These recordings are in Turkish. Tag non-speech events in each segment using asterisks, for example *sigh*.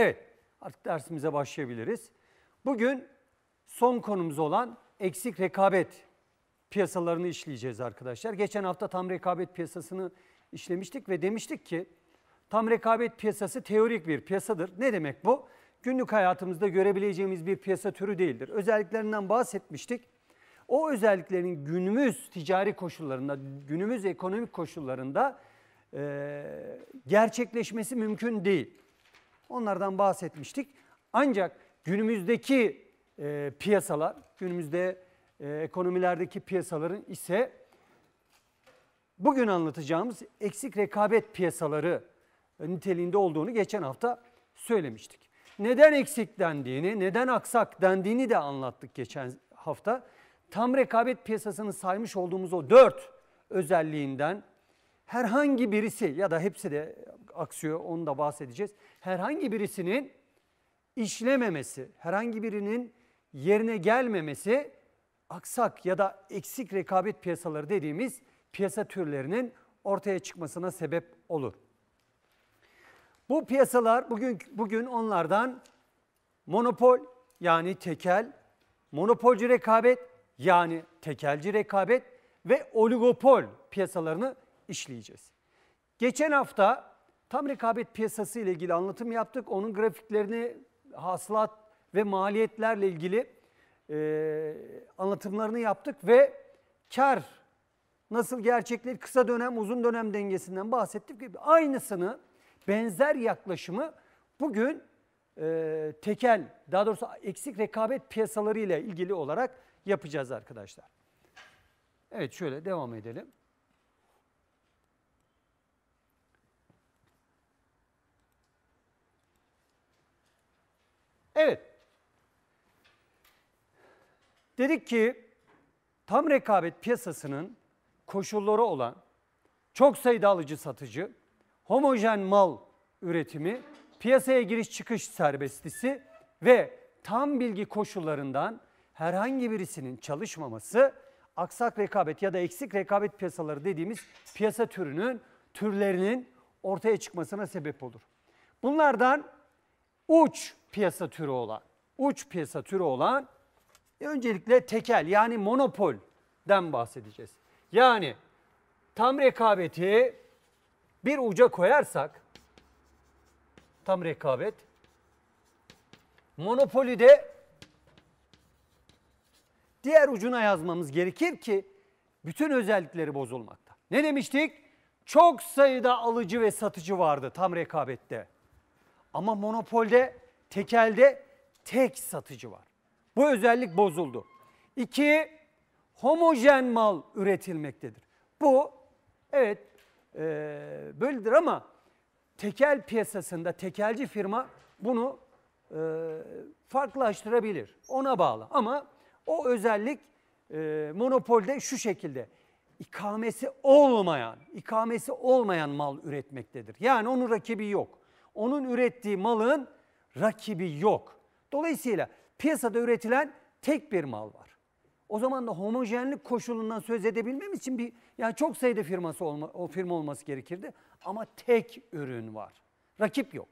Evet, artık dersimize başlayabiliriz. Bugün son konumuz olan eksik rekabet piyasalarını işleyeceğiz arkadaşlar. Geçen hafta tam rekabet piyasasını işlemiştik ve demiştik ki tam rekabet piyasası teorik bir piyasadır. Ne demek bu? Günlük hayatımızda görebileceğimiz bir piyasa türü değildir. Özelliklerinden bahsetmiştik. O özelliklerin günümüz ticari koşullarında, günümüz ekonomik koşullarında e, gerçekleşmesi mümkün değil. Onlardan bahsetmiştik. Ancak günümüzdeki e, piyasalar, günümüzde e, ekonomilerdeki piyasaların ise bugün anlatacağımız eksik rekabet piyasaları e, niteliğinde olduğunu geçen hafta söylemiştik. Neden eksik dendiğini, neden aksak dendiğini de anlattık geçen hafta. Tam rekabet piyasasını saymış olduğumuz o dört özelliğinden herhangi birisi ya da hepsi de aksıyor onu da bahsedeceğiz. Herhangi birisinin işlememesi, herhangi birinin yerine gelmemesi aksak ya da eksik rekabet piyasaları dediğimiz piyasa türlerinin ortaya çıkmasına sebep olur. Bu piyasalar bugün bugün onlardan monopol yani tekel, monopolcu rekabet yani tekelci rekabet ve oligopol piyasalarını işleyeceğiz. Geçen hafta Tam rekabet piyasası ile ilgili anlatım yaptık. Onun grafiklerini hasılat ve maliyetlerle ilgili e, anlatımlarını yaptık ve kar nasıl gerçekleşir kısa dönem uzun dönem dengesinden bahsettik. Aynısını benzer yaklaşımı bugün e, tekel daha doğrusu eksik rekabet piyasaları ile ilgili olarak yapacağız arkadaşlar. Evet şöyle devam edelim. Evet. Dedik ki tam rekabet piyasasının koşulları olan çok sayıda alıcı satıcı, homojen mal üretimi, piyasaya giriş çıkış serbestlisi ve tam bilgi koşullarından herhangi birisinin çalışmaması aksak rekabet ya da eksik rekabet piyasaları dediğimiz piyasa türünün türlerinin ortaya çıkmasına sebep olur. Bunlardan uç piyasa türü olan, uç piyasa türü olan e, öncelikle tekel yani monopolden bahsedeceğiz. Yani tam rekabeti bir uca koyarsak tam rekabet monopoli de diğer ucuna yazmamız gerekir ki bütün özellikleri bozulmakta. Ne demiştik? Çok sayıda alıcı ve satıcı vardı tam rekabette. Ama monopolde tekelde tek satıcı var. Bu özellik bozuldu. İki, homojen mal üretilmektedir. Bu evet e, böyledir ama tekel piyasasında tekelci firma bunu e, farklılaştırabilir. Ona bağlı ama o özellik e, monopolde şu şekilde ikamesi olmayan, ikamesi olmayan mal üretmektedir. Yani onun rakibi yok. Onun ürettiği malın rakibi yok. Dolayısıyla piyasada üretilen tek bir mal var. O zaman da homojenlik koşulundan söz edebilmem için bir yani çok sayıda firması olma, o firma olması gerekirdi ama tek ürün var. Rakip yok.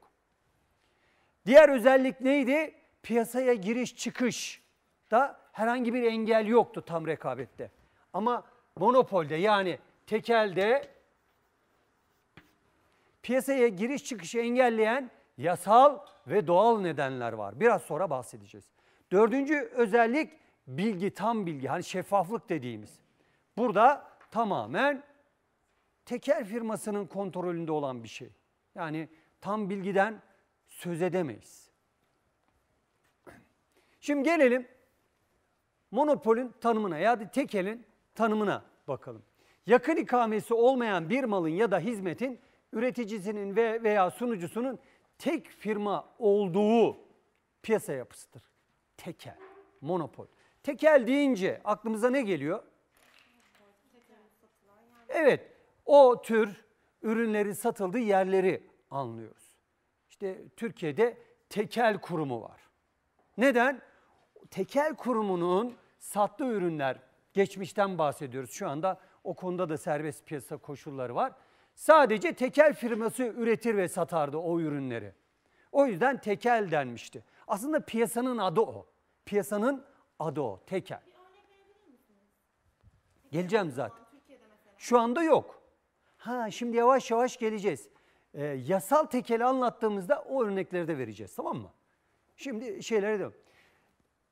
Diğer özellik neydi? Piyasaya giriş çıkış da herhangi bir engel yoktu tam rekabette. Ama monopolde yani tekelde piyasaya giriş çıkışı engelleyen yasal ve doğal nedenler var. Biraz sonra bahsedeceğiz. Dördüncü özellik bilgi, tam bilgi. Hani şeffaflık dediğimiz. Burada tamamen teker firmasının kontrolünde olan bir şey. Yani tam bilgiden söz edemeyiz. Şimdi gelelim monopolün tanımına ya da tekelin tanımına bakalım. Yakın ikamesi olmayan bir malın ya da hizmetin üreticisinin ve veya sunucusunun tek firma olduğu piyasa yapısıdır. Tekel, monopol. Tekel deyince aklımıza ne geliyor? Evet, o tür ürünlerin satıldığı yerleri anlıyoruz. İşte Türkiye'de tekel kurumu var. Neden? Tekel kurumunun sattığı ürünler, geçmişten bahsediyoruz şu anda o konuda da serbest piyasa koşulları var Sadece tekel firması üretir ve satardı o ürünleri. O yüzden tekel denmişti. Aslında piyasanın adı o. Piyasanın adı o, tekel. Geleceğim zaten. Şu anda yok. Ha şimdi yavaş yavaş geleceğiz. Ee, yasal tekeli anlattığımızda o örnekleri de vereceğiz tamam mı? Şimdi şeylere de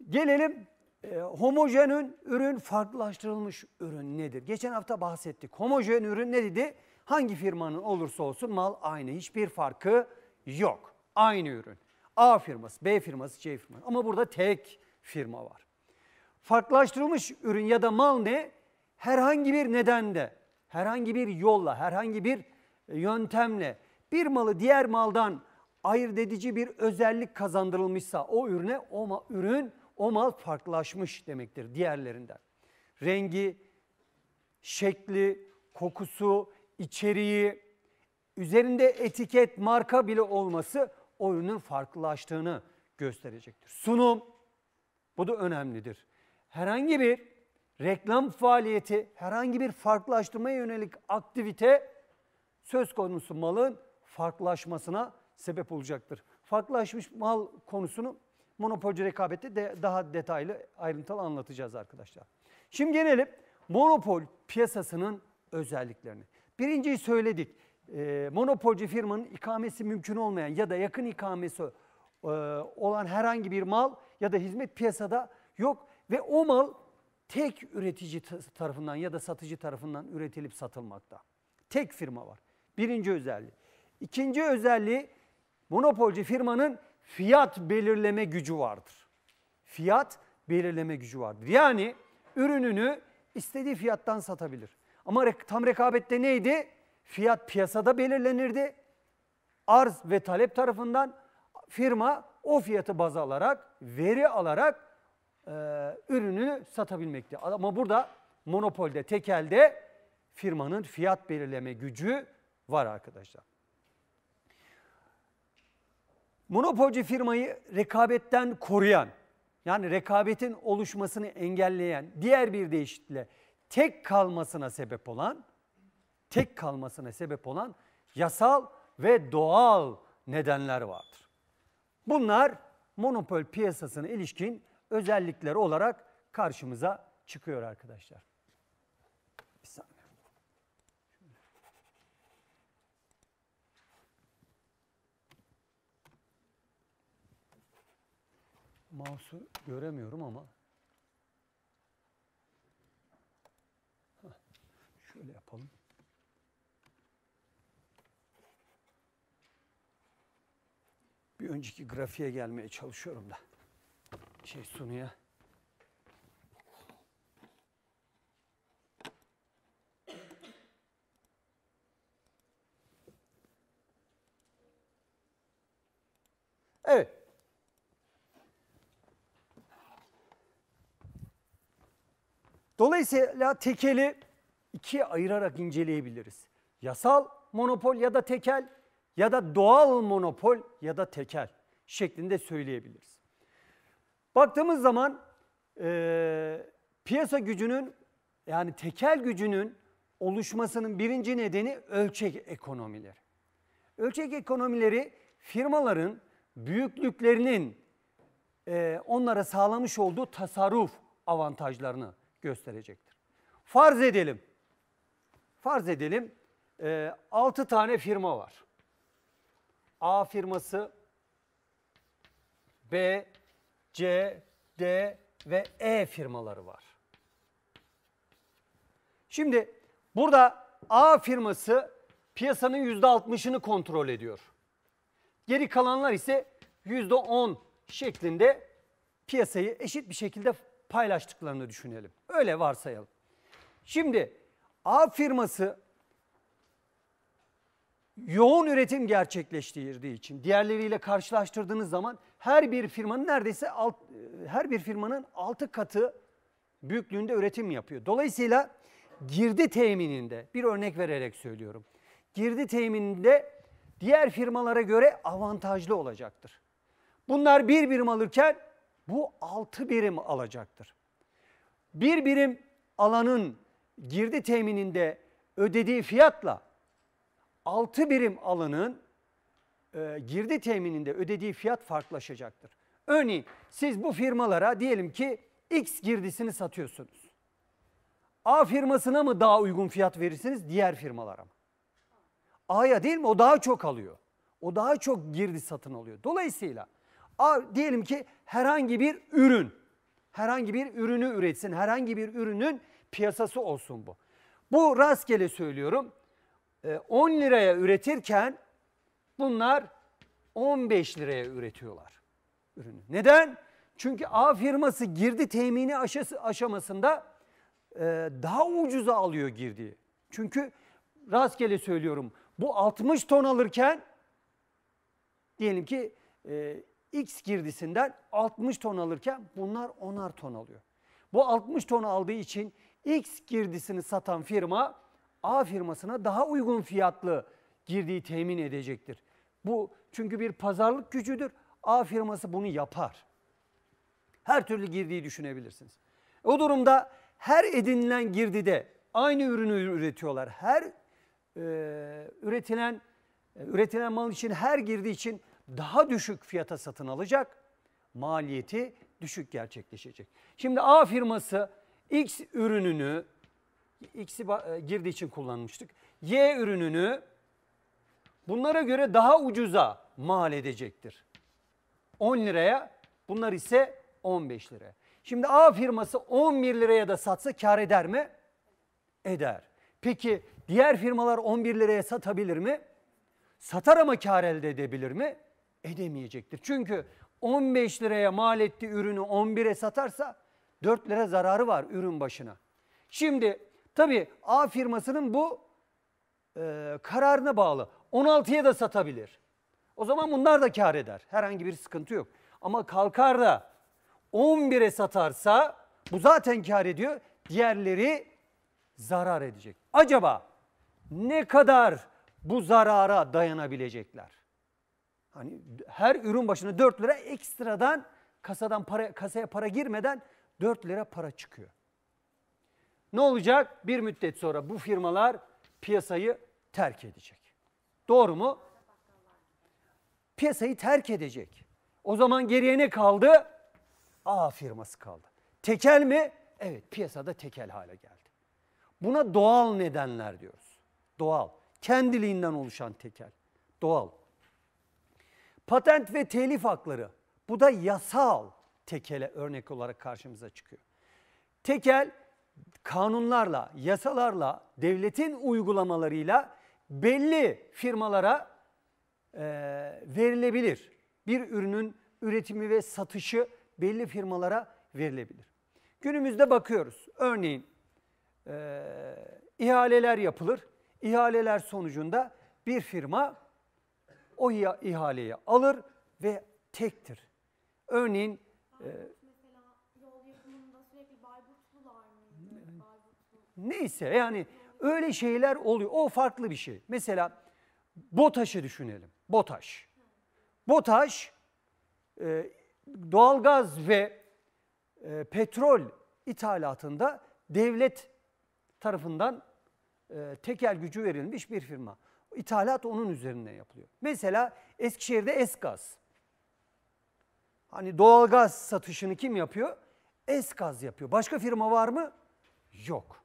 gelelim e, homojen ürün farklılaştırılmış ürün nedir? Geçen hafta bahsettik. Homojen ürün ne dedi? Hangi firmanın olursa olsun mal aynı. Hiçbir farkı yok. Aynı ürün. A firması, B firması, C firması. Ama burada tek firma var. Farklılaştırılmış ürün ya da mal ne? Herhangi bir nedenle, herhangi bir yolla, herhangi bir e, yöntemle bir malı diğer maldan ayırt edici bir özellik kazandırılmışsa o ürüne o mal, ürün o mal farklılaşmış demektir diğerlerinden. Rengi, şekli, kokusu, içeriği, üzerinde etiket, marka bile olması oyunun farklılaştığını gösterecektir. Sunum, bu da önemlidir. Herhangi bir reklam faaliyeti, herhangi bir farklılaştırmaya yönelik aktivite söz konusu malın farklılaşmasına sebep olacaktır. Farklılaşmış mal konusunu monopolcu rekabette de daha detaylı, ayrıntılı anlatacağız arkadaşlar. Şimdi gelelim monopol piyasasının özelliklerine. Birinciyi söyledik. Ee, monopolci firmanın ikamesi mümkün olmayan ya da yakın ikamesi e, olan herhangi bir mal ya da hizmet piyasada yok ve o mal tek üretici tarafından ya da satıcı tarafından üretilip satılmakta. Tek firma var. Birinci özelliği. İkinci özelliği monopolci firmanın fiyat belirleme gücü vardır. Fiyat belirleme gücü vardır. Yani ürününü istediği fiyattan satabilir. Ama tam rekabette neydi? Fiyat piyasada belirlenirdi. Arz ve talep tarafından firma o fiyatı baz alarak, veri alarak e, ürünü satabilmekti. Ama burada monopolde, tekelde firmanın fiyat belirleme gücü var arkadaşlar. Monopolcu firmayı rekabetten koruyan, yani rekabetin oluşmasını engelleyen diğer bir deyişle tek kalmasına sebep olan tek kalmasına sebep olan yasal ve doğal nedenler vardır. Bunlar monopol piyasasına ilişkin özellikleri olarak karşımıza çıkıyor arkadaşlar. Bir saniye. Mouse'u göremiyorum ama bir önceki grafiğe gelmeye çalışıyorum da. Şey sunuya. Evet. Dolayısıyla tekeli ikiye ayırarak inceleyebiliriz. Yasal monopol ya da tekel ya da doğal monopol ya da tekel şeklinde söyleyebiliriz. Baktığımız zaman e, piyasa gücünün yani tekel gücünün oluşmasının birinci nedeni ölçek ekonomileri. Ölçek ekonomileri firmaların büyüklüklerinin e, onlara sağlamış olduğu tasarruf avantajlarını gösterecektir. Farz edelim, farz edelim e, tane firma var. A firması B, C, D ve E firmaları var. Şimdi burada A firması piyasanın %60'ını kontrol ediyor. Geri kalanlar ise %10 şeklinde piyasayı eşit bir şekilde paylaştıklarını düşünelim. Öyle varsayalım. Şimdi A firması yoğun üretim gerçekleştirdiği için diğerleriyle karşılaştırdığınız zaman her bir firmanın neredeyse alt, e, her bir firmanın altı katı büyüklüğünde üretim yapıyor. Dolayısıyla girdi temininde bir örnek vererek söylüyorum. Girdi temininde diğer firmalara göre avantajlı olacaktır. Bunlar bir birim alırken bu altı birim alacaktır. Bir birim alanın girdi temininde ödediği fiyatla 6 birim alanın e, girdi temininde ödediği fiyat farklılaşacaktır. Örneğin siz bu firmalara diyelim ki X girdisini satıyorsunuz. A firmasına mı daha uygun fiyat verirsiniz diğer firmalara mı? A'ya değil mi? O daha çok alıyor. O daha çok girdi satın alıyor. Dolayısıyla A, diyelim ki herhangi bir ürün, herhangi bir ürünü üretsin, herhangi bir ürünün piyasası olsun bu. Bu rastgele söylüyorum. 10 ee, liraya üretirken bunlar 15 liraya üretiyorlar ürünü. Neden? Çünkü A firması girdi temini aşamasında e, daha ucuza alıyor girdiği. Çünkü rastgele söylüyorum bu 60 ton alırken diyelim ki e, X girdisinden 60 ton alırken bunlar 10'ar ton alıyor. Bu 60 ton aldığı için X girdisini satan firma A firmasına daha uygun fiyatlı girdiği temin edecektir. Bu çünkü bir pazarlık gücüdür. A firması bunu yapar. Her türlü girdiği düşünebilirsiniz. O durumda her edinilen girdide aynı ürünü üretiyorlar. Her e, üretilen e, üretilen mal için her girdi için daha düşük fiyata satın alacak. Maliyeti düşük gerçekleşecek. Şimdi A firması X ürününü X'i e, girdiği için kullanmıştık. Y ürününü bunlara göre daha ucuza mal edecektir. 10 liraya bunlar ise 15 lira. Şimdi A firması 11 liraya da satsa kar eder mi? Eder. Peki diğer firmalar 11 liraya satabilir mi? Satar ama kar elde edebilir mi? Edemeyecektir. Çünkü 15 liraya mal ettiği ürünü 11'e satarsa 4 lira zararı var ürün başına. Şimdi Tabii A firmasının bu e, kararına bağlı. 16'ya da satabilir. O zaman bunlar da kar eder. Herhangi bir sıkıntı yok. Ama kalkar da 11'e satarsa bu zaten kar ediyor. Diğerleri zarar edecek. Acaba ne kadar bu zarara dayanabilecekler? Hani her ürün başına 4 lira ekstradan kasadan para kasaya para girmeden 4 lira para çıkıyor. Ne olacak? Bir müddet sonra bu firmalar piyasayı terk edecek. Doğru mu? Piyasayı terk edecek. O zaman geriye ne kaldı? A firması kaldı. Tekel mi? Evet piyasada tekel hale geldi. Buna doğal nedenler diyoruz. Doğal. Kendiliğinden oluşan tekel. Doğal. Patent ve telif hakları. Bu da yasal tekele örnek olarak karşımıza çıkıyor. Tekel kanunlarla, yasalarla, devletin uygulamalarıyla belli firmalara e, verilebilir. Bir ürünün üretimi ve satışı belli firmalara verilebilir. Günümüzde bakıyoruz. Örneğin e, ihaleler yapılır. İhaleler sonucunda bir firma o ihaleyi alır ve tektir. Örneğin e, Neyse yani öyle şeyler oluyor. O farklı bir şey. Mesela BOTAŞ'ı düşünelim. BOTAŞ. BOTAŞ e, doğalgaz ve e, petrol ithalatında devlet tarafından e, tekel gücü verilmiş bir firma. İthalat onun üzerine yapılıyor. Mesela Eskişehir'de Esgaz. Hani doğalgaz satışını kim yapıyor? Esgaz yapıyor. Başka firma var mı? Yok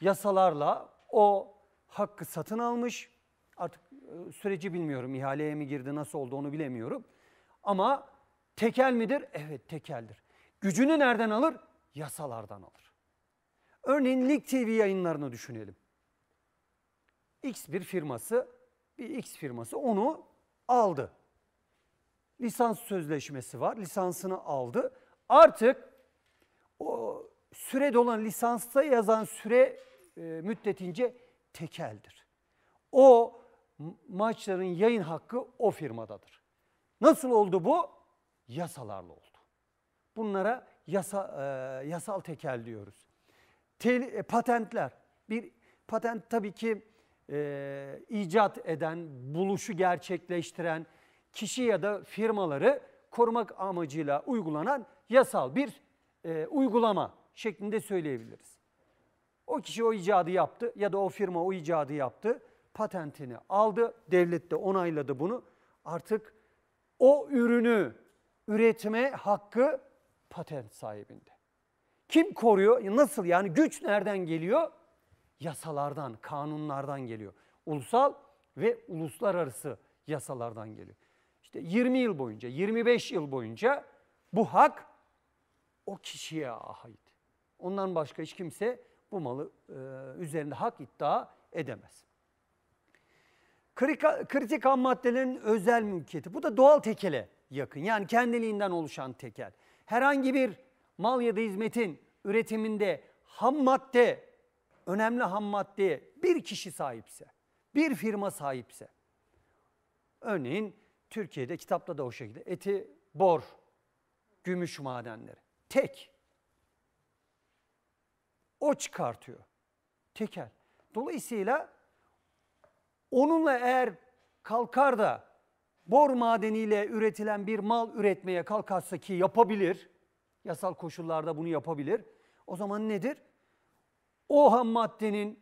yasalarla o hakkı satın almış. Artık e, süreci bilmiyorum. ihaleye mi girdi, nasıl oldu onu bilemiyorum. Ama tekel midir? Evet tekeldir. Gücünü nereden alır? Yasalardan alır. Örneğin Lig TV yayınlarını düşünelim. X bir firması, bir X firması onu aldı. Lisans sözleşmesi var, lisansını aldı. Artık o süre dolan lisansta yazan süre e, müddetince tekeldir. O maçların yayın hakkı o firmadadır. Nasıl oldu bu? Yasalarla oldu. Bunlara yasa, e, yasal tekel diyoruz. Tel, e, patentler. Bir patent tabii ki e, icat eden, buluşu gerçekleştiren kişi ya da firmaları korumak amacıyla uygulanan yasal bir e, uygulama şeklinde söyleyebiliriz. O kişi o icadı yaptı ya da o firma o icadı yaptı. Patentini aldı, devlet de onayladı bunu. Artık o ürünü üretme hakkı patent sahibinde. Kim koruyor? Nasıl yani güç nereden geliyor? Yasalardan, kanunlardan geliyor. Ulusal ve uluslararası yasalardan geliyor. İşte 20 yıl boyunca, 25 yıl boyunca bu hak o kişiye ait. Ondan başka hiç kimse bu malı e, üzerinde hak iddia edemez. Krika, kritik ham maddelerin özel mülkiyeti. Bu da doğal tekele yakın. Yani kendiliğinden oluşan tekel. Herhangi bir mal ya da hizmetin üretiminde ham madde, önemli ham maddeye bir kişi sahipse, bir firma sahipse. Örneğin Türkiye'de kitapta da o şekilde eti, bor, gümüş madenleri. Tek o çıkartıyor. Tekel. Dolayısıyla onunla eğer kalkar da bor madeniyle üretilen bir mal üretmeye kalkarsa ki yapabilir, yasal koşullarda bunu yapabilir. O zaman nedir? O ham maddenin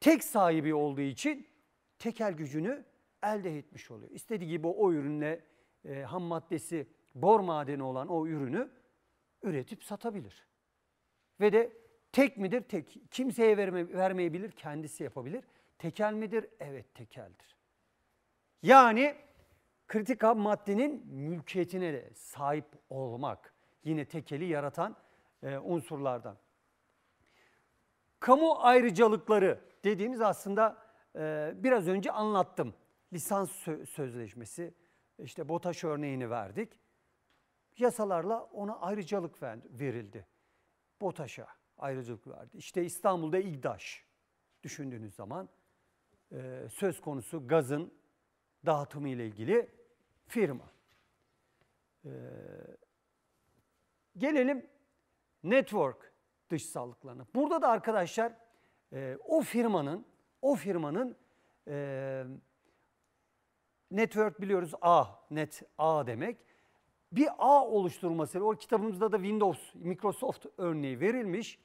tek sahibi olduğu için tekel gücünü elde etmiş oluyor. İstediği gibi o ürünle e, ham maddesi bor madeni olan o ürünü üretip satabilir. Ve de Tek midir? Tek. Kimseye verme, vermeyebilir, kendisi yapabilir. Tekel midir? Evet tekeldir. Yani kritik maddenin mülkiyetine de sahip olmak yine tekeli yaratan e, unsurlardan. Kamu ayrıcalıkları dediğimiz aslında e, biraz önce anlattım. Lisans sö sözleşmesi, işte BOTAŞ örneğini verdik. Yasalarla ona ayrıcalık verildi. BOTAŞ'a ayrıcılık vardı. İşte İstanbul'da İGDAŞ düşündüğünüz zaman e, söz konusu gazın dağıtımı ile ilgili firma. E, gelelim network dışsallıklarına. Burada da arkadaşlar e, o firmanın o firmanın network biliyoruz A, net A demek. Bir A oluşturması, o kitabımızda da Windows, Microsoft örneği verilmiş.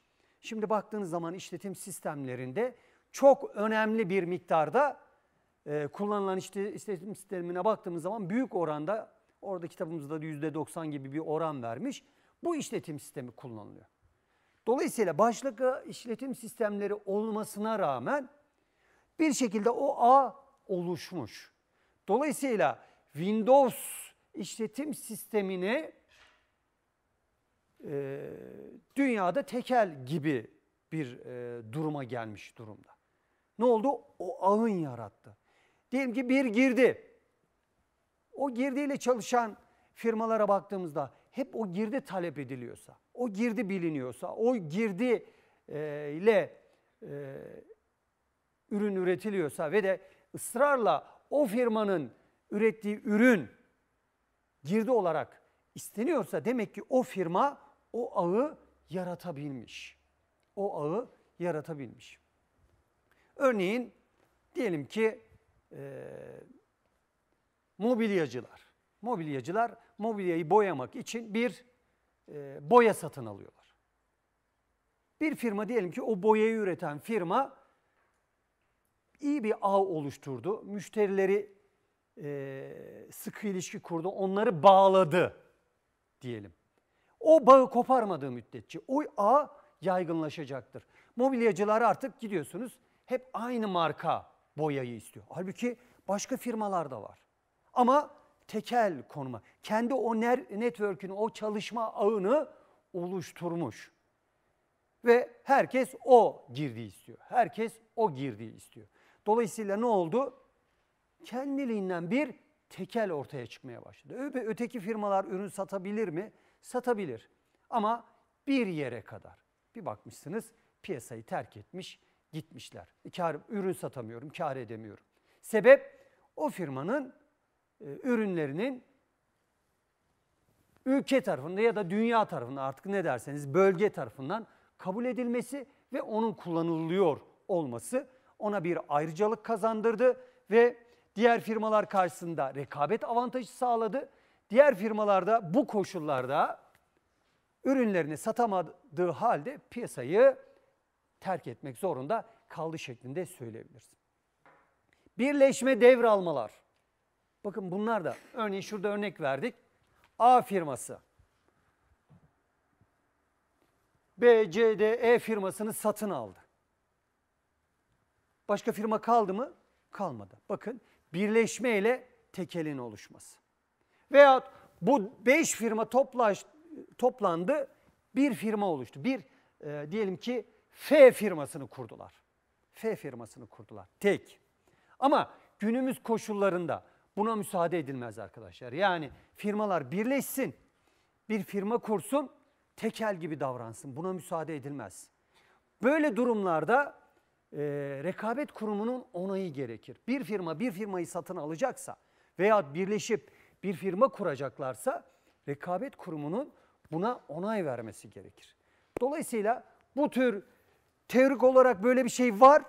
Şimdi baktığınız zaman işletim sistemlerinde çok önemli bir miktarda e, kullanılan işletim sistemine baktığımız zaman büyük oranda orada kitabımızda da %90 gibi bir oran vermiş. Bu işletim sistemi kullanılıyor. Dolayısıyla başlıca işletim sistemleri olmasına rağmen bir şekilde o ağ oluşmuş. Dolayısıyla Windows işletim sistemini e, dünyada tekel gibi bir e, duruma gelmiş durumda. Ne oldu? O ağın yarattı. Diyelim ki bir girdi. O girdiyle çalışan firmalara baktığımızda hep o girdi talep ediliyorsa, o girdi biliniyorsa, o girdi e, ile e, ürün üretiliyorsa ve de ısrarla o firmanın ürettiği ürün girdi olarak isteniyorsa demek ki o firma o ağı yaratabilmiş. O ağı yaratabilmiş. Örneğin diyelim ki e, mobilyacılar. Mobilyacılar mobilyayı boyamak için bir e, boya satın alıyorlar. Bir firma diyelim ki o boyayı üreten firma iyi bir ağ oluşturdu. Müşterileri e, sıkı ilişki kurdu. Onları bağladı diyelim. O bağı koparmadığı müddetçe o ağ yaygınlaşacaktır. Mobilyacılar artık gidiyorsunuz hep aynı marka boyayı istiyor. Halbuki başka firmalar da var. Ama tekel konuma, kendi o network'ün, o çalışma ağını oluşturmuş. Ve herkes o girdiği istiyor. Herkes o girdiği istiyor. Dolayısıyla ne oldu? Kendiliğinden bir tekel ortaya çıkmaya başladı. Öteki firmalar ürün satabilir mi? satabilir. Ama bir yere kadar. Bir bakmışsınız piyasayı terk etmiş gitmişler. Kar, ürün satamıyorum, kar edemiyorum. Sebep o firmanın e, ürünlerinin ülke tarafında ya da dünya tarafında artık ne derseniz bölge tarafından kabul edilmesi ve onun kullanılıyor olması ona bir ayrıcalık kazandırdı ve diğer firmalar karşısında rekabet avantajı sağladı Diğer firmalarda bu koşullarda ürünlerini satamadığı halde piyasayı terk etmek zorunda kaldı şeklinde söyleyebiliriz. Birleşme devralmalar. Bakın bunlar da örneğin şurada örnek verdik. A firması. B, C, D, E firmasını satın aldı. Başka firma kaldı mı? Kalmadı. Bakın birleşme ile tekelin oluşması veya bu beş firma toplaş, toplandı bir firma oluştu. Bir e, diyelim ki F firmasını kurdular. F firmasını kurdular tek. Ama günümüz koşullarında buna müsaade edilmez arkadaşlar. Yani firmalar birleşsin, bir firma kursun, tekel gibi davransın. Buna müsaade edilmez. Böyle durumlarda e, rekabet kurumunun onayı gerekir. Bir firma bir firmayı satın alacaksa veya birleşip bir firma kuracaklarsa rekabet kurumunun buna onay vermesi gerekir. Dolayısıyla bu tür teorik olarak böyle bir şey var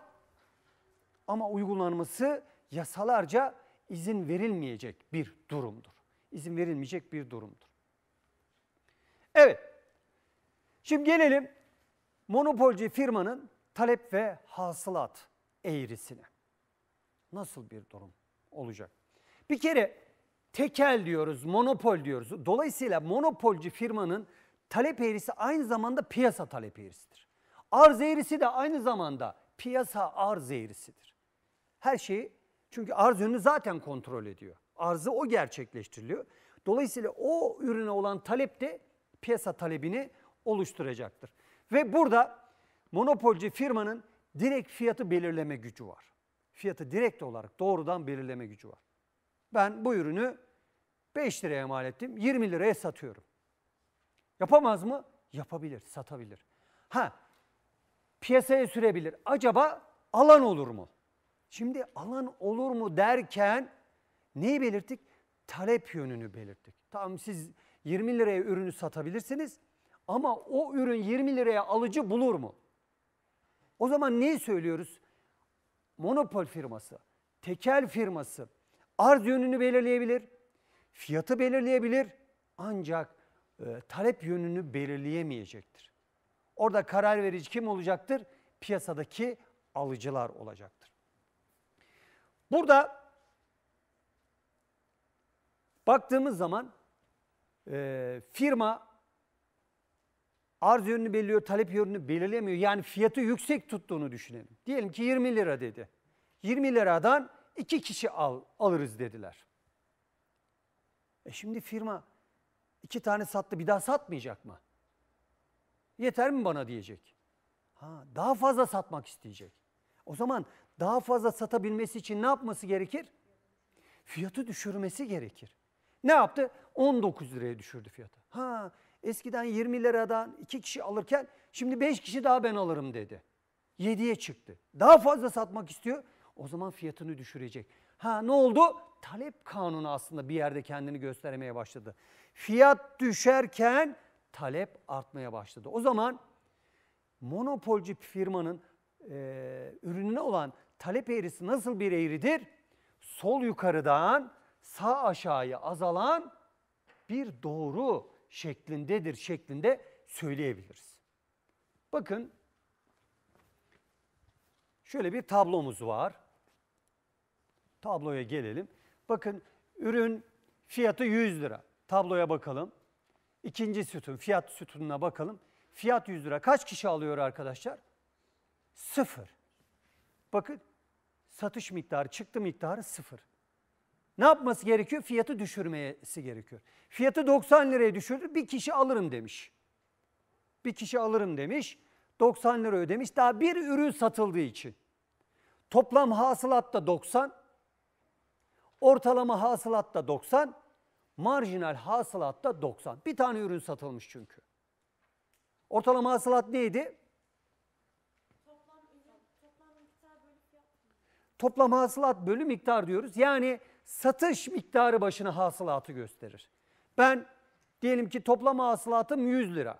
ama uygulanması yasalarca izin verilmeyecek bir durumdur. İzin verilmeyecek bir durumdur. Evet. Şimdi gelelim monopolci firmanın talep ve hasılat eğrisine. Nasıl bir durum olacak? Bir kere tekel diyoruz, monopol diyoruz. Dolayısıyla monopolcu firmanın talep eğrisi aynı zamanda piyasa talep eğrisidir. Arz eğrisi de aynı zamanda piyasa arz eğrisidir. Her şeyi çünkü arz yönünü zaten kontrol ediyor. Arzı o gerçekleştiriliyor. Dolayısıyla o ürüne olan talep de piyasa talebini oluşturacaktır. Ve burada monopolcu firmanın direkt fiyatı belirleme gücü var. Fiyatı direkt olarak doğrudan belirleme gücü var. Ben bu ürünü 5 liraya mal ettim. 20 liraya satıyorum. Yapamaz mı? Yapabilir, satabilir. Ha, piyasaya sürebilir. Acaba alan olur mu? Şimdi alan olur mu derken neyi belirttik? Talep yönünü belirttik. Tamam siz 20 liraya ürünü satabilirsiniz ama o ürün 20 liraya alıcı bulur mu? O zaman neyi söylüyoruz? Monopol firması, tekel firması arz yönünü belirleyebilir, fiyatı belirleyebilir ancak e, talep yönünü belirleyemeyecektir. Orada karar verici kim olacaktır? Piyasadaki alıcılar olacaktır. Burada baktığımız zaman e, firma arz yönünü belirliyor, talep yönünü belirlemiyor. Yani fiyatı yüksek tuttuğunu düşünelim. Diyelim ki 20 lira dedi. 20 liradan iki kişi al, alırız dediler. E şimdi firma iki tane sattı bir daha satmayacak mı? Yeter mi bana diyecek. Ha, daha fazla satmak isteyecek. O zaman daha fazla satabilmesi için ne yapması gerekir? Fiyatı düşürmesi gerekir. Ne yaptı? 19 liraya düşürdü fiyatı. Ha, eskiden 20 liradan 2 kişi alırken şimdi 5 kişi daha ben alırım dedi. 7'ye çıktı. Daha fazla satmak istiyor. O zaman fiyatını düşürecek. Ha ne oldu? Talep kanunu aslında bir yerde kendini göstermeye başladı. Fiyat düşerken talep artmaya başladı. O zaman monopolcu firmanın e, ürününe olan talep eğrisi nasıl bir eğridir? Sol yukarıdan sağ aşağıya azalan bir doğru şeklindedir şeklinde söyleyebiliriz. Bakın şöyle bir tablomuz var. Tabloya gelelim. Bakın ürün fiyatı 100 lira. Tabloya bakalım. İkinci sütun, fiyat sütununa bakalım. Fiyat 100 lira. Kaç kişi alıyor arkadaşlar? Sıfır. Bakın satış miktarı, çıktı miktarı sıfır. Ne yapması gerekiyor? Fiyatı düşürmesi gerekiyor. Fiyatı 90 liraya düşürdü. Bir kişi alırım demiş. Bir kişi alırım demiş. 90 lira ödemiş. Daha bir ürün satıldığı için. Toplam hasılat da 90. Ortalama hasılatta 90, marjinal hasılatta 90. Bir tane ürün satılmış çünkü. Ortalama hasılat neydi? Toplam, hasılat bölü miktar diyoruz. Yani satış miktarı başına hasılatı gösterir. Ben diyelim ki toplam hasılatım 100 lira.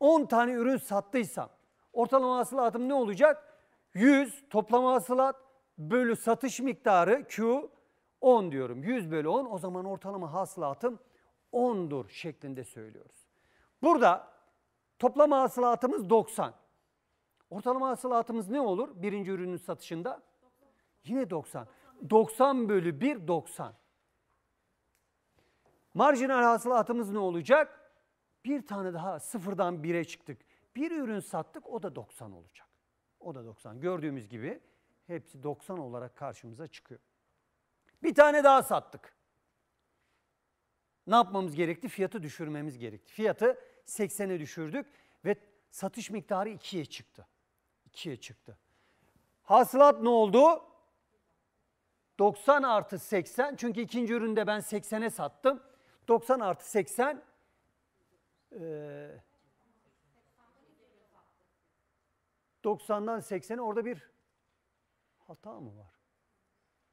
10 tane ürün sattıysam ortalama hasılatım ne olacak? 100 toplam hasılat bölü satış miktarı Q 10 diyorum. 100 bölü 10 o zaman ortalama hasılatım 10'dur şeklinde söylüyoruz. Burada toplam hasılatımız 90. Ortalama hasılatımız ne olur birinci ürünün satışında? Yine 90. 90 bölü 1 90. Marjinal hasılatımız ne olacak? Bir tane daha sıfırdan 1'e çıktık. Bir ürün sattık o da 90 olacak. O da 90. Gördüğümüz gibi hepsi 90 olarak karşımıza çıkıyor. Bir tane daha sattık. Ne yapmamız gerekti? Fiyatı düşürmemiz gerekti. Fiyatı 80'e düşürdük ve satış miktarı 2'ye çıktı. 2'ye çıktı. Hasılat ne oldu? 90 artı 80 çünkü ikinci üründe ben 80'e sattım. 90 artı 80 e, 90'dan 80'e orada bir hata mı var?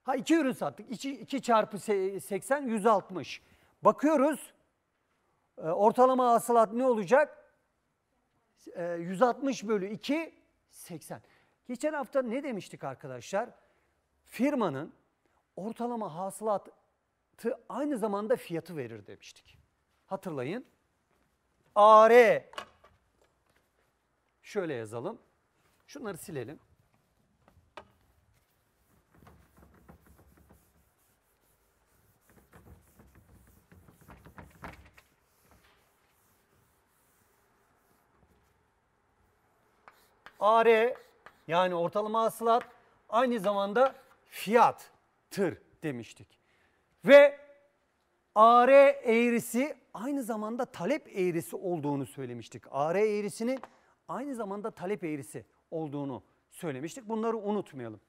Ha iki ürün sattık. 2, çarpı 80 160. Bakıyoruz e, ortalama hasılat ne olacak? 160 e, bölü 2 80. Geçen hafta ne demiştik arkadaşlar? Firmanın ortalama hasılatı aynı zamanda fiyatı verir demiştik. Hatırlayın. AR şöyle yazalım. Şunları silelim. AR yani ortalama hasılat aynı zamanda fiyat tır demiştik. Ve AR eğrisi aynı zamanda talep eğrisi olduğunu söylemiştik. AR eğrisini aynı zamanda talep eğrisi olduğunu söylemiştik. Bunları unutmayalım.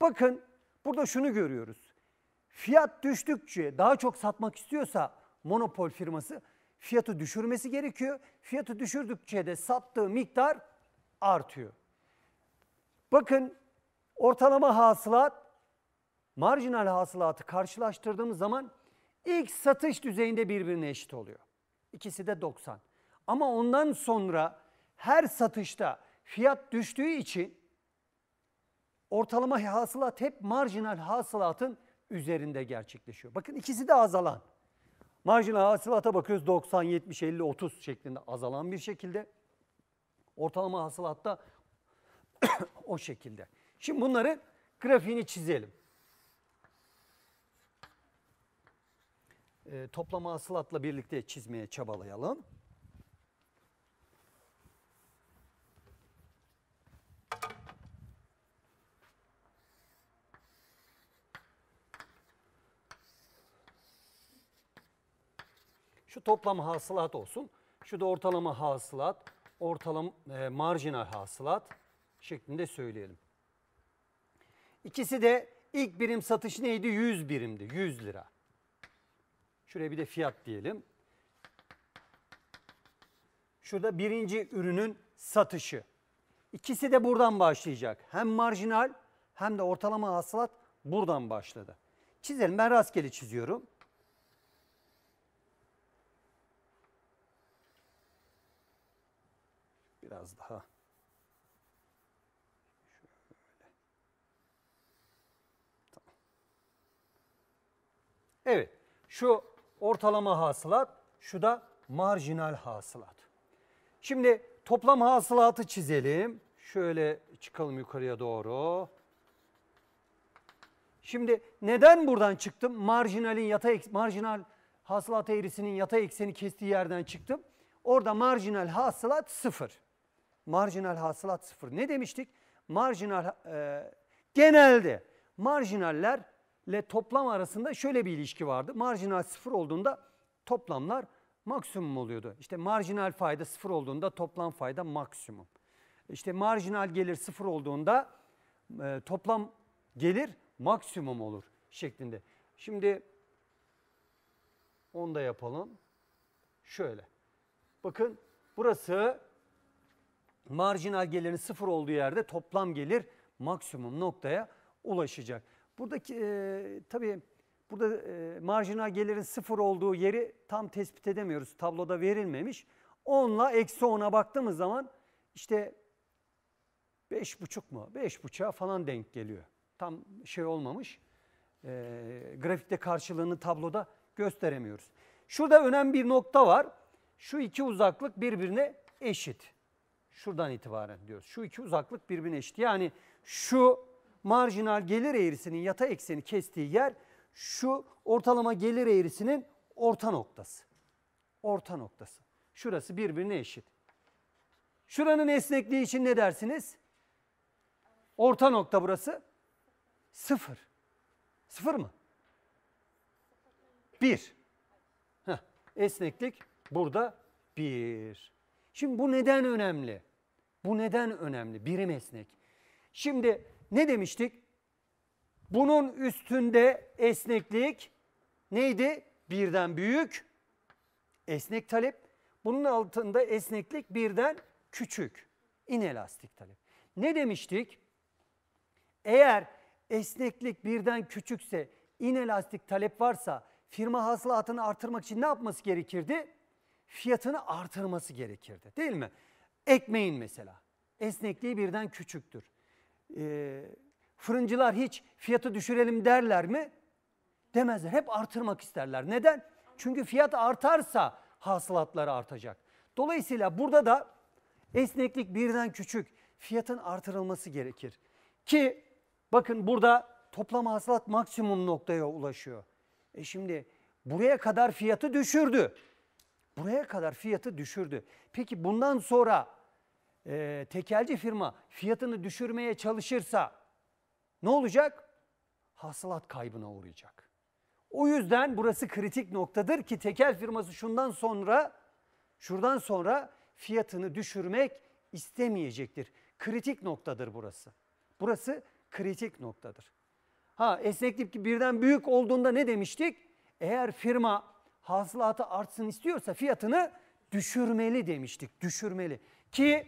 Bakın burada şunu görüyoruz. Fiyat düştükçe daha çok satmak istiyorsa monopol firması fiyatı düşürmesi gerekiyor. Fiyatı düşürdükçe de sattığı miktar artıyor. Bakın ortalama hasılat, marjinal hasılatı karşılaştırdığımız zaman ilk satış düzeyinde birbirine eşit oluyor. İkisi de 90. Ama ondan sonra her satışta fiyat düştüğü için ortalama hasılat hep marjinal hasılatın üzerinde gerçekleşiyor. Bakın ikisi de azalan. Marjinal hasılata bakıyoruz 90, 70, 50, 30 şeklinde azalan bir şekilde. Ortalama hasılatta o şekilde. Şimdi bunları grafiğini çizelim. Ee, toplama asılatla birlikte çizmeye çabalayalım. Şu toplam hasılat olsun. Şu da ortalama hasılat, ortalama e, marjinal hasılat şeklinde söyleyelim. İkisi de ilk birim satış neydi? 100 birimdi. 100 lira. Şuraya bir de fiyat diyelim. Şurada birinci ürünün satışı. İkisi de buradan başlayacak. Hem marjinal hem de ortalama hasılat buradan başladı. Çizelim ben rastgele çiziyorum. Biraz daha Evet şu ortalama hasılat şu da marjinal hasılat. Şimdi toplam hasılatı çizelim. Şöyle çıkalım yukarıya doğru. Şimdi neden buradan çıktım? Marjinalin yatay marjinal hasılat eğrisinin yatay ekseni kestiği yerden çıktım. Orada marjinal hasılat sıfır. Marjinal hasılat sıfır. Ne demiştik? Marjinal e, genelde marjinaller ile toplam arasında şöyle bir ilişki vardı. Marjinal sıfır olduğunda toplamlar maksimum oluyordu. İşte marjinal fayda sıfır olduğunda toplam fayda maksimum. İşte marjinal gelir sıfır olduğunda e, toplam gelir maksimum olur şeklinde. Şimdi onu da yapalım. Şöyle. Bakın burası marjinal gelirin sıfır olduğu yerde toplam gelir maksimum noktaya ulaşacak. Buradaki e, tabii burada e, marjinal gelirin sıfır olduğu yeri tam tespit edemiyoruz. Tabloda verilmemiş. 10'la eksi 10'a baktığımız zaman işte 5,5 mu? 5,5'a falan denk geliyor. Tam şey olmamış. E, grafikte karşılığını tabloda gösteremiyoruz. Şurada önemli bir nokta var. Şu iki uzaklık birbirine eşit. Şuradan itibaren diyoruz. Şu iki uzaklık birbirine eşit. Yani şu marjinal gelir eğrisinin yata ekseni kestiği yer şu ortalama gelir eğrisinin orta noktası. Orta noktası. Şurası birbirine eşit. Şuranın esnekliği için ne dersiniz? Orta nokta burası. Sıfır. Sıfır mı? Bir. Heh, esneklik burada bir. Şimdi bu neden önemli? Bu neden önemli? Birim esnek. Şimdi ne demiştik? Bunun üstünde esneklik neydi? Birden büyük esnek talep. Bunun altında esneklik birden küçük inelastik talep. Ne demiştik? Eğer esneklik birden küçükse inelastik talep varsa firma hasılatını artırmak için ne yapması gerekirdi? Fiyatını artırması gerekirdi değil mi? Ekmeğin mesela esnekliği birden küçüktür e, fırıncılar hiç fiyatı düşürelim derler mi? Demezler. Hep artırmak isterler. Neden? Çünkü fiyat artarsa hasılatları artacak. Dolayısıyla burada da esneklik birden küçük. Fiyatın artırılması gerekir. Ki bakın burada toplam hasılat maksimum noktaya ulaşıyor. E şimdi buraya kadar fiyatı düşürdü. Buraya kadar fiyatı düşürdü. Peki bundan sonra e, tekelci firma fiyatını düşürmeye çalışırsa ne olacak? Hasılat kaybına uğrayacak. O yüzden burası kritik noktadır ki tekel firması şundan sonra şuradan sonra fiyatını düşürmek istemeyecektir. Kritik noktadır burası. Burası kritik noktadır. Ha esneklik birden büyük olduğunda ne demiştik? Eğer firma hasılatı artsın istiyorsa fiyatını düşürmeli demiştik. Düşürmeli. Ki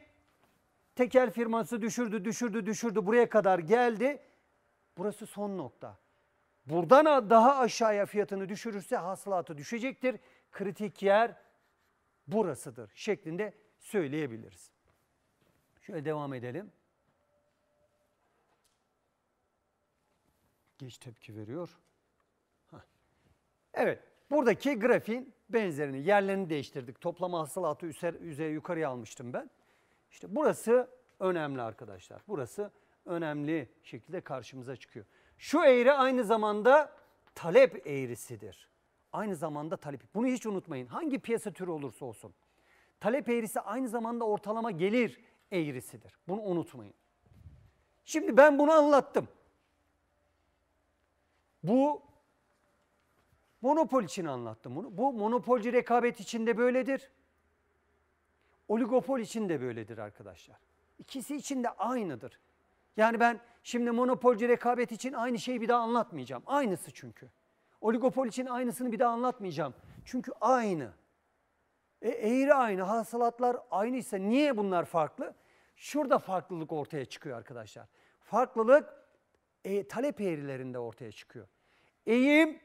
tekel firması düşürdü, düşürdü, düşürdü buraya kadar geldi. Burası son nokta. Buradan daha aşağıya fiyatını düşürürse hasılatı düşecektir. Kritik yer burasıdır şeklinde söyleyebiliriz. Şöyle devam edelim. Geç tepki veriyor. Evet buradaki grafiğin benzerini yerlerini değiştirdik. Toplama hasılatı üzer, üzeri yukarıya almıştım ben. İşte burası önemli arkadaşlar. Burası önemli şekilde karşımıza çıkıyor. Şu eğri aynı zamanda talep eğrisidir. Aynı zamanda talep. Bunu hiç unutmayın. Hangi piyasa türü olursa olsun. Talep eğrisi aynı zamanda ortalama gelir eğrisidir. Bunu unutmayın. Şimdi ben bunu anlattım. Bu monopol için anlattım bunu. Bu monopolci rekabet içinde böyledir. Oligopol için de böyledir arkadaşlar. İkisi için de aynıdır. Yani ben şimdi monopolcu rekabet için aynı şeyi bir daha anlatmayacağım. Aynısı çünkü. Oligopol için aynısını bir daha anlatmayacağım. Çünkü aynı. E, eğri aynı, hasılatlar aynıysa niye bunlar farklı? Şurada farklılık ortaya çıkıyor arkadaşlar. Farklılık e, talep eğrilerinde ortaya çıkıyor. Eğim,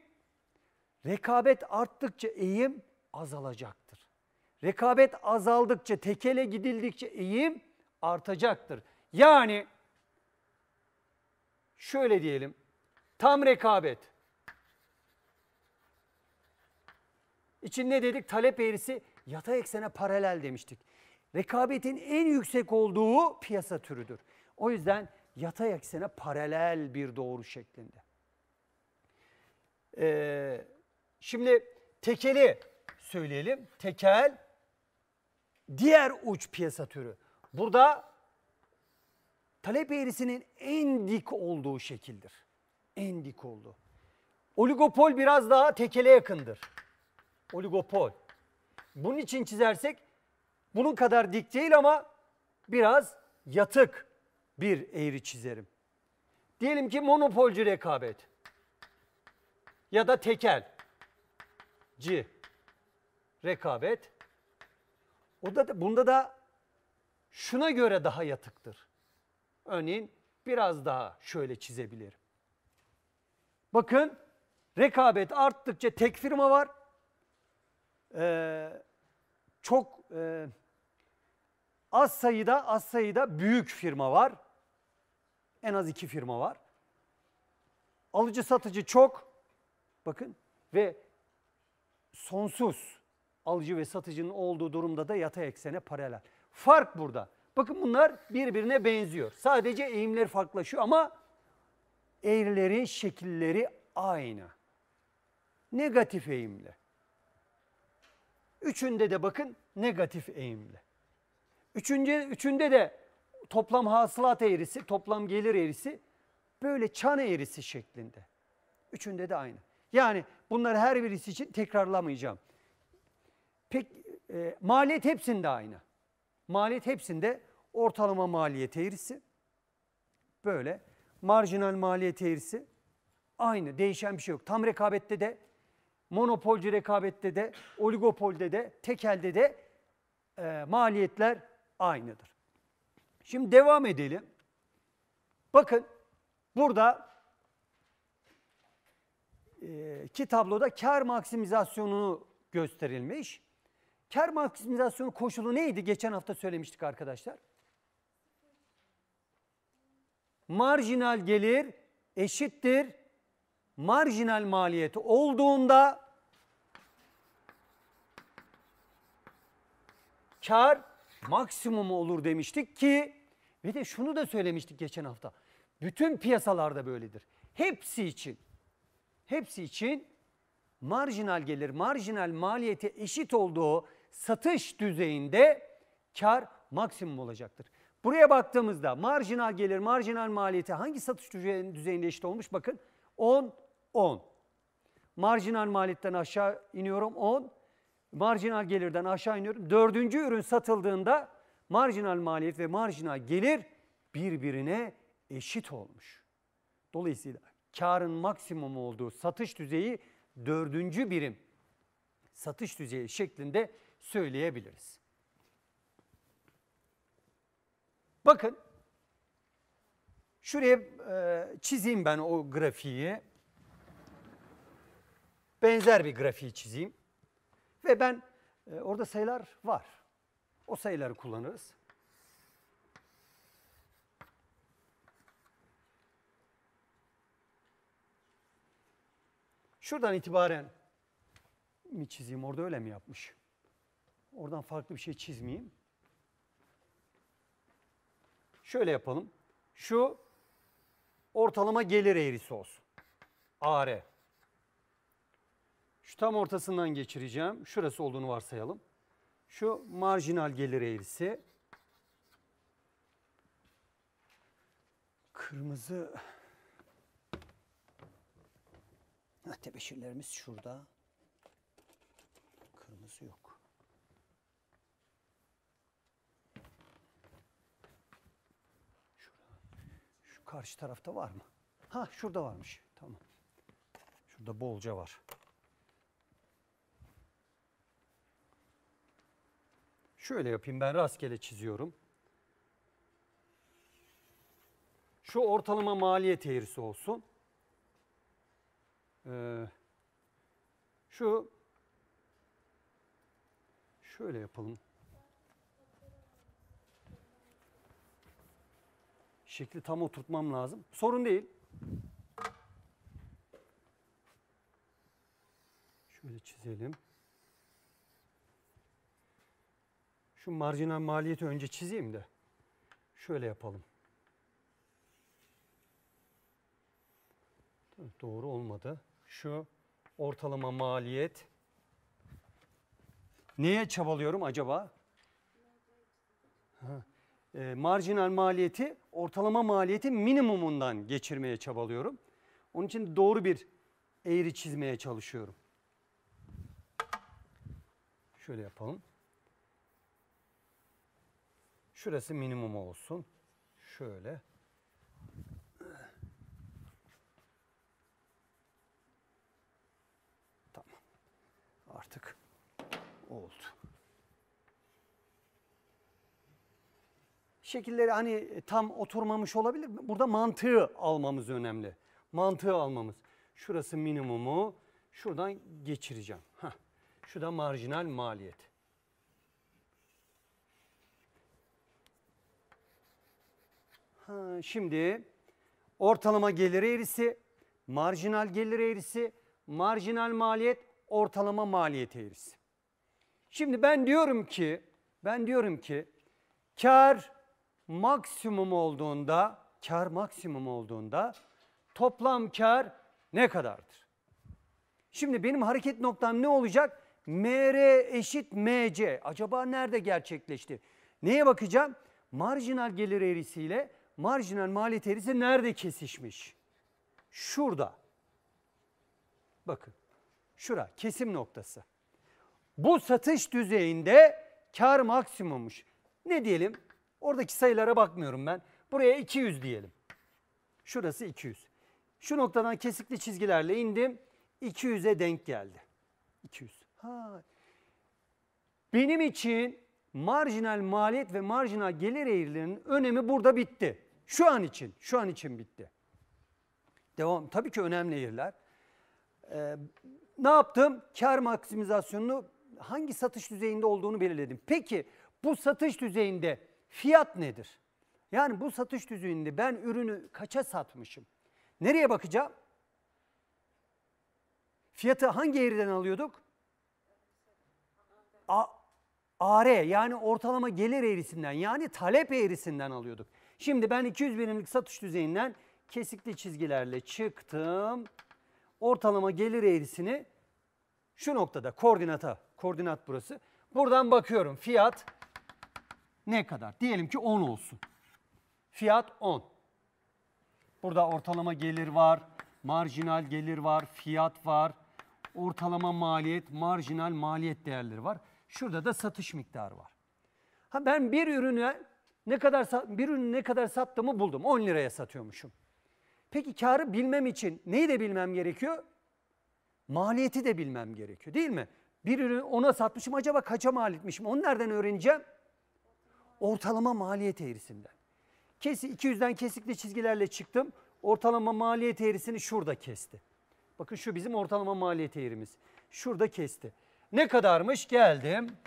rekabet arttıkça eğim azalacaktır. Rekabet azaldıkça, tekele gidildikçe eğim artacaktır. Yani şöyle diyelim. Tam rekabet. İçin ne dedik? Talep eğrisi yatay eksene paralel demiştik. Rekabetin en yüksek olduğu piyasa türüdür. O yüzden yatay eksene paralel bir doğru şeklinde. Ee, şimdi tekeli söyleyelim. Tekel diğer uç piyasa türü. Burada talep eğrisinin en dik olduğu şekildir. En dik oldu. Oligopol biraz daha tekele yakındır. Oligopol. Bunun için çizersek bunun kadar dik değil ama biraz yatık bir eğri çizerim. Diyelim ki monopolcu rekabet ya da tekelci rekabet o da bunda da şuna göre daha yatıktır. Örneğin biraz daha şöyle çizebilirim. Bakın rekabet arttıkça tek firma var. Ee, çok e, az sayıda az sayıda büyük firma var. En az iki firma var. Alıcı satıcı çok. Bakın ve sonsuz alıcı ve satıcının olduğu durumda da yatay eksene paralel. Fark burada. Bakın bunlar birbirine benziyor. Sadece eğimleri farklılaşıyor ama eğrilerin şekilleri aynı. Negatif eğimli. Üçünde de bakın negatif eğimli. Üçüncü, üçünde de toplam hasılat eğrisi, toplam gelir eğrisi böyle çan eğrisi şeklinde. Üçünde de aynı. Yani bunları her birisi için tekrarlamayacağım. Pek e, maliyet hepsinde aynı. Maliyet hepsinde ortalama maliyet eğrisi böyle. Marjinal maliyet eğrisi aynı. Değişen bir şey yok. Tam rekabette de, monopolcu rekabette de, oligopolde de, tekelde de e, maliyetler aynıdır. Şimdi devam edelim. Bakın burada e, ki tabloda kar maksimizasyonunu gösterilmiş. Kar maksimizasyonu koşulu neydi? Geçen hafta söylemiştik arkadaşlar. Marjinal gelir eşittir marjinal maliyeti olduğunda kar maksimum olur demiştik ki ve de şunu da söylemiştik geçen hafta. Bütün piyasalarda böyledir. Hepsi için hepsi için marjinal gelir, marjinal maliyete eşit olduğu satış düzeyinde kar maksimum olacaktır. Buraya baktığımızda marjinal gelir, marjinal maliyeti hangi satış düzeyinde eşit olmuş? Bakın 10, 10. Marjinal maliyetten aşağı iniyorum 10. Marjinal gelirden aşağı iniyorum. Dördüncü ürün satıldığında marjinal maliyet ve marjinal gelir birbirine eşit olmuş. Dolayısıyla karın maksimum olduğu satış düzeyi dördüncü birim satış düzeyi şeklinde söyleyebiliriz. Bakın şuraya e, çizeyim ben o grafiği. Benzer bir grafiği çizeyim. Ve ben e, orada sayılar var. O sayıları kullanırız. Şuradan itibaren mi çizeyim orada öyle mi yapmış? Oradan farklı bir şey çizmeyeyim. Şöyle yapalım. Şu ortalama gelir eğrisi olsun. AR. Şu tam ortasından geçireceğim. Şurası olduğunu varsayalım. Şu marjinal gelir eğrisi. Kırmızı Tebeşirlerimiz şurada. Karşı tarafta var mı? Ha şurada varmış. Tamam. Şurada bolca var. Şöyle yapayım ben rastgele çiziyorum. Şu ortalama maliyet eğrisi olsun. Ee, şu şöyle yapalım. Şekli tam oturtmam lazım. Sorun değil. Şöyle çizelim. Şu marjinal maliyeti önce çizeyim de. Şöyle yapalım. Doğru olmadı. Şu ortalama maliyet. Neye çabalıyorum acaba? Ha e, marjinal maliyeti ortalama maliyeti minimumundan geçirmeye çabalıyorum. Onun için doğru bir eğri çizmeye çalışıyorum. Şöyle yapalım. Şurası minimum olsun. Şöyle. şekilleri hani tam oturmamış olabilir. Burada mantığı almamız önemli. Mantığı almamız. Şurası minimumu. Şuradan geçireceğim. Heh. Şu da marjinal maliyet. Ha, şimdi ortalama gelir eğrisi, marjinal gelir eğrisi, marjinal maliyet, ortalama maliyet eğrisi. Şimdi ben diyorum ki, ben diyorum ki kar maksimum olduğunda, kar maksimum olduğunda toplam kar ne kadardır? Şimdi benim hareket noktam ne olacak? MR eşit MC. Acaba nerede gerçekleşti? Neye bakacağım? Marjinal gelir eğrisiyle marjinal maliyet eğrisi nerede kesişmiş? Şurada. Bakın. Şura kesim noktası. Bu satış düzeyinde kar maksimummuş. Ne diyelim? Oradaki sayılara bakmıyorum ben. Buraya 200 diyelim. Şurası 200. Şu noktadan kesikli çizgilerle indim. 200'e denk geldi. 200. Ha. Benim için marjinal maliyet ve marjinal gelir eğrilerinin önemi burada bitti. Şu an için, şu an için bitti. Devam, tabii ki önemli eğriler. Ee, ne yaptım? Kar maksimizasyonunu hangi satış düzeyinde olduğunu belirledim. Peki bu satış düzeyinde Fiyat nedir? Yani bu satış düzeyinde ben ürünü kaça satmışım? Nereye bakacağım? Fiyatı hangi yerden alıyorduk? A AR yani ortalama gelir eğrisinden yani talep eğrisinden alıyorduk. Şimdi ben 200 birimlik satış düzeyinden kesikli çizgilerle çıktım. Ortalama gelir eğrisini şu noktada koordinata, koordinat burası. Buradan bakıyorum fiyat ne kadar? Diyelim ki 10 olsun. Fiyat 10. Burada ortalama gelir var, marjinal gelir var, fiyat var, ortalama maliyet, marjinal maliyet değerleri var. Şurada da satış miktarı var. Ha ben bir ürüne ne kadar bir ürünü ne kadar sattığımı buldum. 10 liraya satıyormuşum. Peki karı bilmem için neyi de bilmem gerekiyor? Maliyeti de bilmem gerekiyor değil mi? Bir ürünü ona satmışım acaba kaça mal etmişim onu nereden öğreneceğim? ortalama maliyet eğrisinden. Kesi 200'den kesikli çizgilerle çıktım. Ortalama maliyet eğrisini şurada kesti. Bakın şu bizim ortalama maliyet eğrimiz. Şurada kesti. Ne kadarmış? Geldim.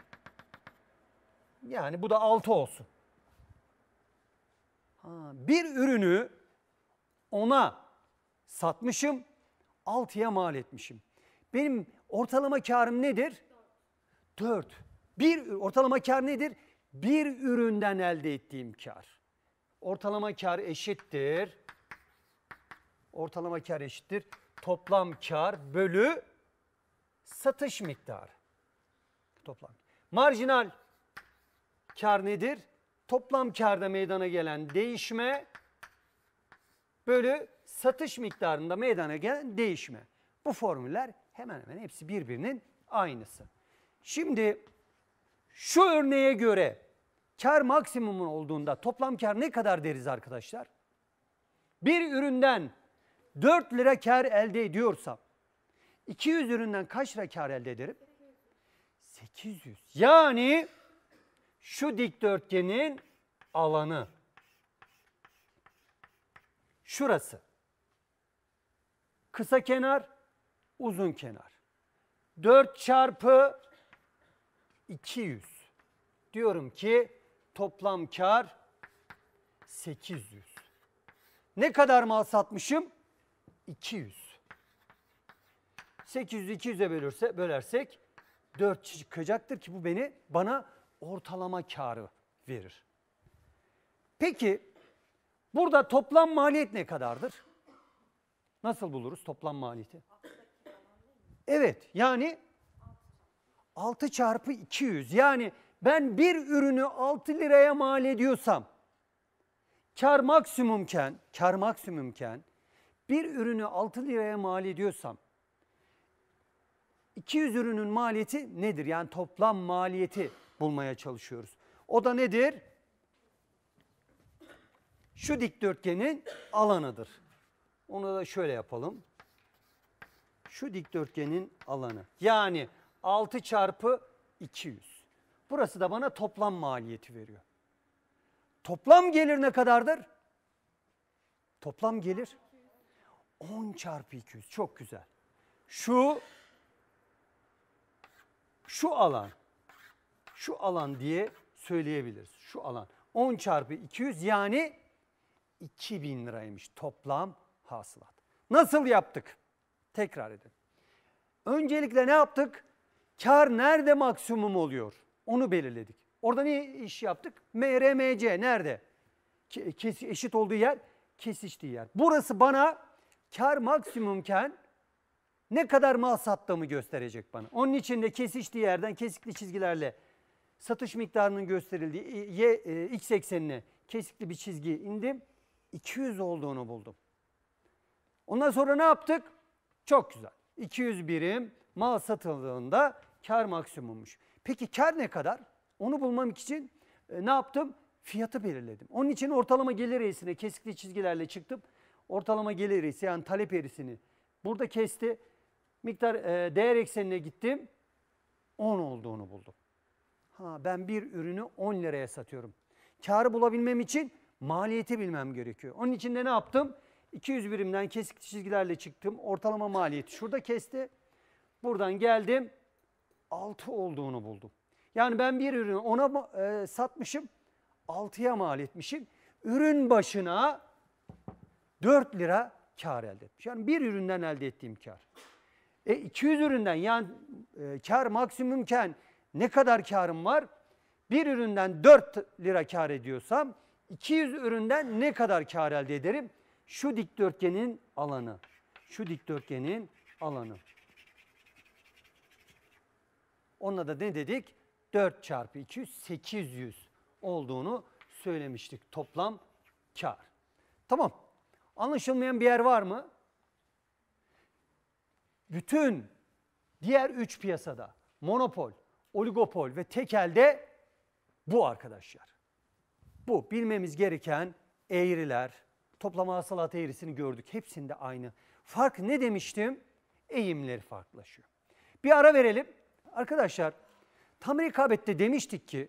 Yani bu da 6 olsun. Ha, bir ürünü ona satmışım, 6'ya mal etmişim. Benim ortalama karım nedir? 4. Bir ortalama kar nedir? bir üründen elde ettiğim kar. Ortalama kar eşittir. Ortalama kar eşittir. Toplam kar bölü satış miktarı. Toplam. Marjinal kar nedir? Toplam karda meydana gelen değişme bölü satış miktarında meydana gelen değişme. Bu formüller hemen hemen hepsi birbirinin aynısı. Şimdi şu örneğe göre Kar maksimumun olduğunda toplam kar ne kadar deriz arkadaşlar? Bir üründen 4 lira kar elde ediyorsam 200 üründen kaç lira kar elde ederim? 800. Yani şu dikdörtgenin alanı şurası. Kısa kenar, uzun kenar. 4 çarpı 200. Diyorum ki toplam kar 800. Ne kadar mal satmışım? 200. 800 200'e bölürse, bölersek 4 çıkacaktır ki bu beni bana ortalama karı verir. Peki burada toplam maliyet ne kadardır? Nasıl buluruz toplam maliyeti? Evet yani 6 çarpı 200 yani ben bir ürünü 6 liraya mal ediyorsam kar maksimumken, kar maksimumken bir ürünü 6 liraya mal ediyorsam 200 ürünün maliyeti nedir? Yani toplam maliyeti bulmaya çalışıyoruz. O da nedir? Şu dikdörtgenin alanıdır. Onu da şöyle yapalım. Şu dikdörtgenin alanı. Yani 6 çarpı 200. Burası da bana toplam maliyeti veriyor. Toplam gelir ne kadardır? Toplam gelir 10 çarpı 200 çok güzel. Şu şu alan şu alan diye söyleyebiliriz. Şu alan 10 çarpı 200 yani 2000 liraymış toplam hasılat. Nasıl yaptık? Tekrar edin. Öncelikle ne yaptık? Kar nerede maksimum oluyor? Onu belirledik. Orada ne iş yaptık? MRMC nerede? Kes, eşit olduğu yer kesiştiği yer. Burası bana kar maksimumken ne kadar mal sattığımı gösterecek bana. Onun için de kesiştiği yerden kesikli çizgilerle satış miktarının gösterildiği y, e, x eksenine kesikli bir çizgi indim. 200 olduğunu buldum. Ondan sonra ne yaptık? Çok güzel. 200 birim mal satıldığında kar maksimummuş. Peki kar ne kadar? Onu bulmam için e, ne yaptım? Fiyatı belirledim. Onun için ortalama gelir eğrisine kesikli çizgilerle çıktım. Ortalama gelir eğrisi yani talep eğrisini burada kesti. Miktar e, değer eksenine gittim. 10 olduğunu buldum. Ha, ben bir ürünü 10 liraya satıyorum. Karı bulabilmem için maliyeti bilmem gerekiyor. Onun için de ne yaptım? 200 birimden kesik çizgilerle çıktım. Ortalama maliyeti şurada kesti. Buradan geldim. 6 olduğunu buldum. Yani ben bir ürünü ona e, satmışım, 6'ya mal etmişim. Ürün başına 4 lira kar elde etmiş. Yani bir üründen elde ettiğim kar. E 200 üründen yani e, kar maksimumken ne kadar karım var? Bir üründen 4 lira kar ediyorsam 200 üründen ne kadar kar elde ederim? Şu dikdörtgenin alanı. Şu dikdörtgenin alanı. Onunla da ne dedik? 4 çarpı 200 800 olduğunu söylemiştik toplam kar. Tamam. Anlaşılmayan bir yer var mı? Bütün diğer 3 piyasada monopol, oligopol ve tekelde bu arkadaşlar. Bu bilmemiz gereken eğriler, toplama hasılat eğrisini gördük. Hepsinde aynı. Fark ne demiştim? Eğimleri farklılaşıyor. Bir ara verelim. Arkadaşlar tam rekabette demiştik ki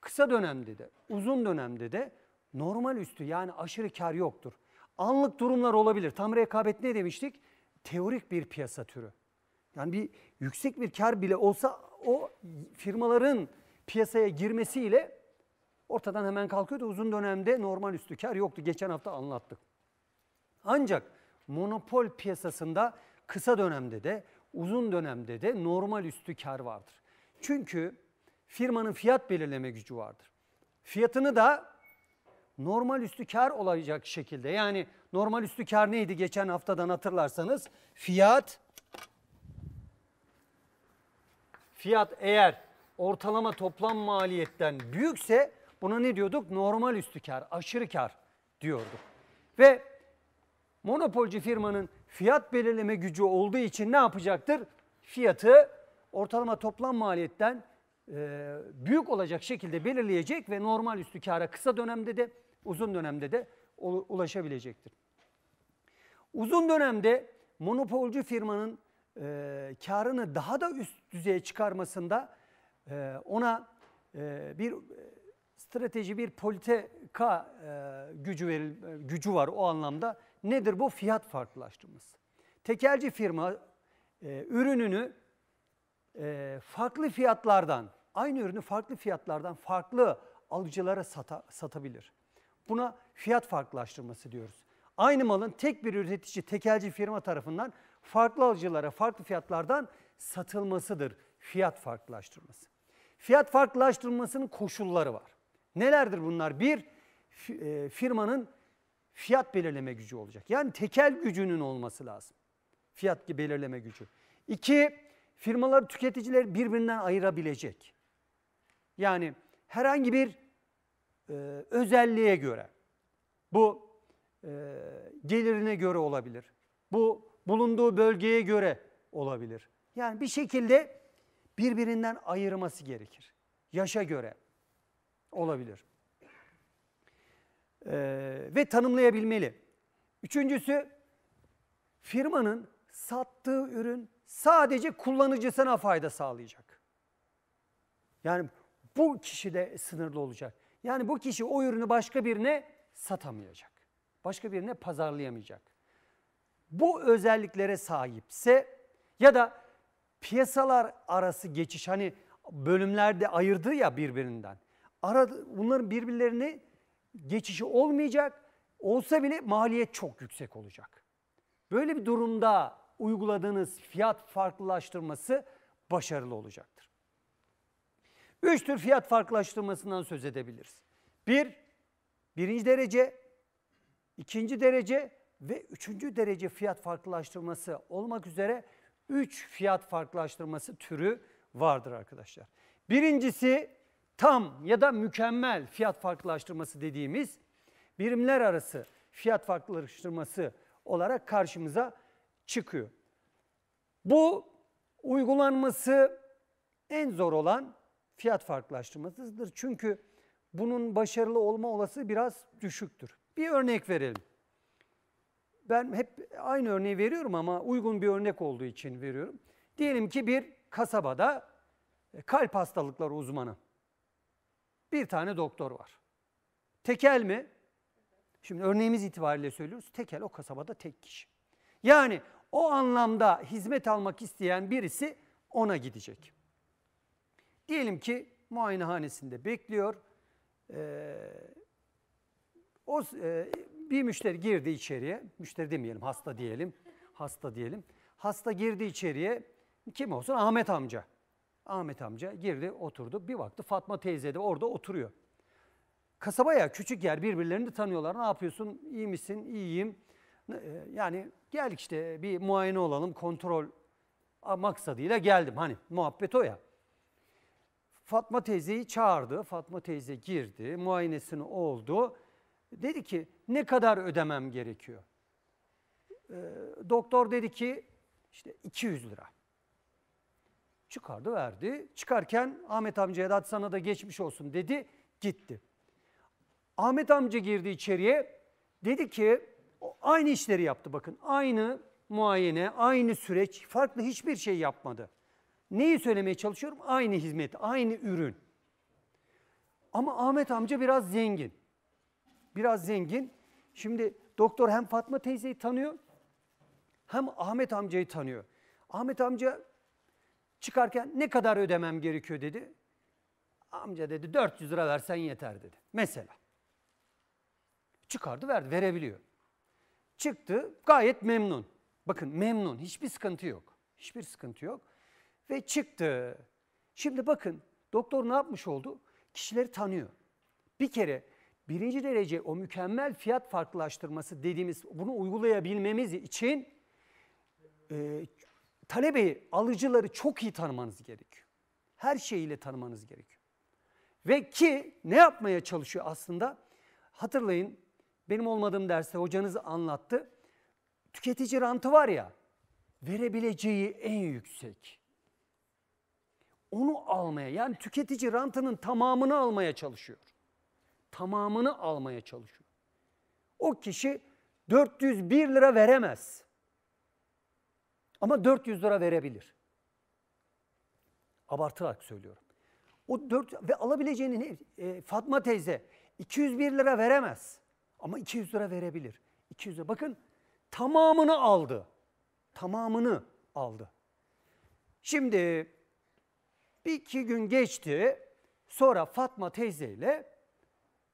kısa dönemde de uzun dönemde de normal üstü yani aşırı kar yoktur. Anlık durumlar olabilir. Tam rekabet ne demiştik? Teorik bir piyasa türü. Yani bir yüksek bir kar bile olsa o firmaların piyasaya girmesiyle ortadan hemen kalkıyordu. Uzun dönemde normal üstü kar yoktu. Geçen hafta anlattık. Ancak monopol piyasasında kısa dönemde de uzun dönemde de normal üstü kar vardır. Çünkü firmanın fiyat belirleme gücü vardır. Fiyatını da normal üstü kar olacak şekilde yani normal üstü kar neydi geçen haftadan hatırlarsanız fiyat fiyat eğer ortalama toplam maliyetten büyükse buna ne diyorduk? Normal üstü kar, aşırı kar diyorduk. Ve monopolcu firmanın fiyat belirleme gücü olduğu için ne yapacaktır? Fiyatı ortalama toplam maliyetten e, büyük olacak şekilde belirleyecek ve normal üstü kâra kısa dönemde de uzun dönemde de ulaşabilecektir. Uzun dönemde monopolcu firmanın e, karını daha da üst düzeye çıkarmasında e, ona e, bir e, strateji, bir politika e, gücü veril, gücü var o anlamda Nedir bu? Fiyat farklılaştırması. Tekelci firma e, ürününü e, farklı fiyatlardan, aynı ürünü farklı fiyatlardan farklı alıcılara sata, satabilir. Buna fiyat farklılaştırması diyoruz. Aynı malın tek bir üretici, tekelci firma tarafından farklı alıcılara farklı fiyatlardan satılmasıdır fiyat farklılaştırması. Fiyat farklılaştırmasının koşulları var. Nelerdir bunlar? Bir, e, firmanın fiyat belirleme gücü olacak. Yani tekel gücünün olması lazım. Fiyat belirleme gücü. İki, firmaları tüketiciler birbirinden ayırabilecek. Yani herhangi bir e, özelliğe göre, bu e, gelirine göre olabilir, bu bulunduğu bölgeye göre olabilir. Yani bir şekilde birbirinden ayırması gerekir. Yaşa göre olabilir. Ee, ve tanımlayabilmeli. Üçüncüsü firmanın sattığı ürün sadece kullanıcısına fayda sağlayacak. Yani bu kişi de sınırlı olacak. Yani bu kişi o ürünü başka birine satamayacak. Başka birine pazarlayamayacak. Bu özelliklere sahipse ya da piyasalar arası geçiş hani bölümlerde ayırdığı ya birbirinden. Ara, bunların birbirlerini geçişi olmayacak. Olsa bile maliyet çok yüksek olacak. Böyle bir durumda uyguladığınız fiyat farklılaştırması başarılı olacaktır. Üç tür fiyat farklılaştırmasından söz edebiliriz. Bir, birinci derece, ikinci derece ve üçüncü derece fiyat farklılaştırması olmak üzere üç fiyat farklılaştırması türü vardır arkadaşlar. Birincisi tam ya da mükemmel fiyat farklılaştırması dediğimiz birimler arası fiyat farklılaştırması olarak karşımıza çıkıyor. Bu uygulanması en zor olan fiyat farklılaştırmasıdır. Çünkü bunun başarılı olma olası biraz düşüktür. Bir örnek verelim. Ben hep aynı örneği veriyorum ama uygun bir örnek olduğu için veriyorum. Diyelim ki bir kasabada kalp hastalıkları uzmanı bir tane doktor var. Tekel mi? Şimdi örneğimiz itibariyle söylüyoruz. Tekel o kasabada tek kişi. Yani o anlamda hizmet almak isteyen birisi ona gidecek. Diyelim ki muayenehanesinde bekliyor. Ee, o e, bir müşteri girdi içeriye. Müşteri demeyelim, hasta diyelim. Hasta diyelim. Hasta girdi içeriye. Kim olsun? Ahmet amca. Ahmet amca girdi oturdu. Bir baktı Fatma teyze de orada oturuyor. Kasaba ya küçük yer birbirlerini tanıyorlar. Ne yapıyorsun? iyi misin? iyiyim e, Yani gel işte bir muayene olalım kontrol maksadıyla geldim. Hani muhabbet o ya. Fatma teyzeyi çağırdı. Fatma teyze girdi. Muayenesini oldu. Dedi ki ne kadar ödemem gerekiyor? Ee, doktor dedi ki işte 200 lira. Çıkardı verdi. Çıkarken Ahmet amcaya da sana da geçmiş olsun dedi. Gitti. Ahmet amca girdi içeriye. Dedi ki aynı işleri yaptı bakın. Aynı muayene, aynı süreç farklı hiçbir şey yapmadı. Neyi söylemeye çalışıyorum? Aynı hizmet, aynı ürün. Ama Ahmet amca biraz zengin. Biraz zengin. Şimdi doktor hem Fatma teyzeyi tanıyor hem Ahmet amcayı tanıyor. Ahmet amca Çıkarken ne kadar ödemem gerekiyor dedi. Amca dedi 400 lira versen yeter dedi. Mesela. Çıkardı verdi verebiliyor. Çıktı gayet memnun. Bakın memnun hiçbir sıkıntı yok. Hiçbir sıkıntı yok. Ve çıktı. Şimdi bakın doktor ne yapmış oldu? Kişileri tanıyor. Bir kere birinci derece o mükemmel fiyat farklılaştırması dediğimiz bunu uygulayabilmemiz için e, talebeyi, alıcıları çok iyi tanımanız gerekiyor. Her şeyiyle tanımanız gerekiyor. Ve ki ne yapmaya çalışıyor aslında? Hatırlayın benim olmadığım derste hocanız anlattı. Tüketici rantı var ya verebileceği en yüksek. Onu almaya yani tüketici rantının tamamını almaya çalışıyor. Tamamını almaya çalışıyor. O kişi 401 lira veremez. Ama 400 lira verebilir. Abartarak söylüyorum. O 4 ve alabileceğini e, Fatma teyze 201 lira veremez. Ama 200 lira verebilir. 200 lira. Bakın tamamını aldı. Tamamını aldı. Şimdi bir iki gün geçti. Sonra Fatma teyze ile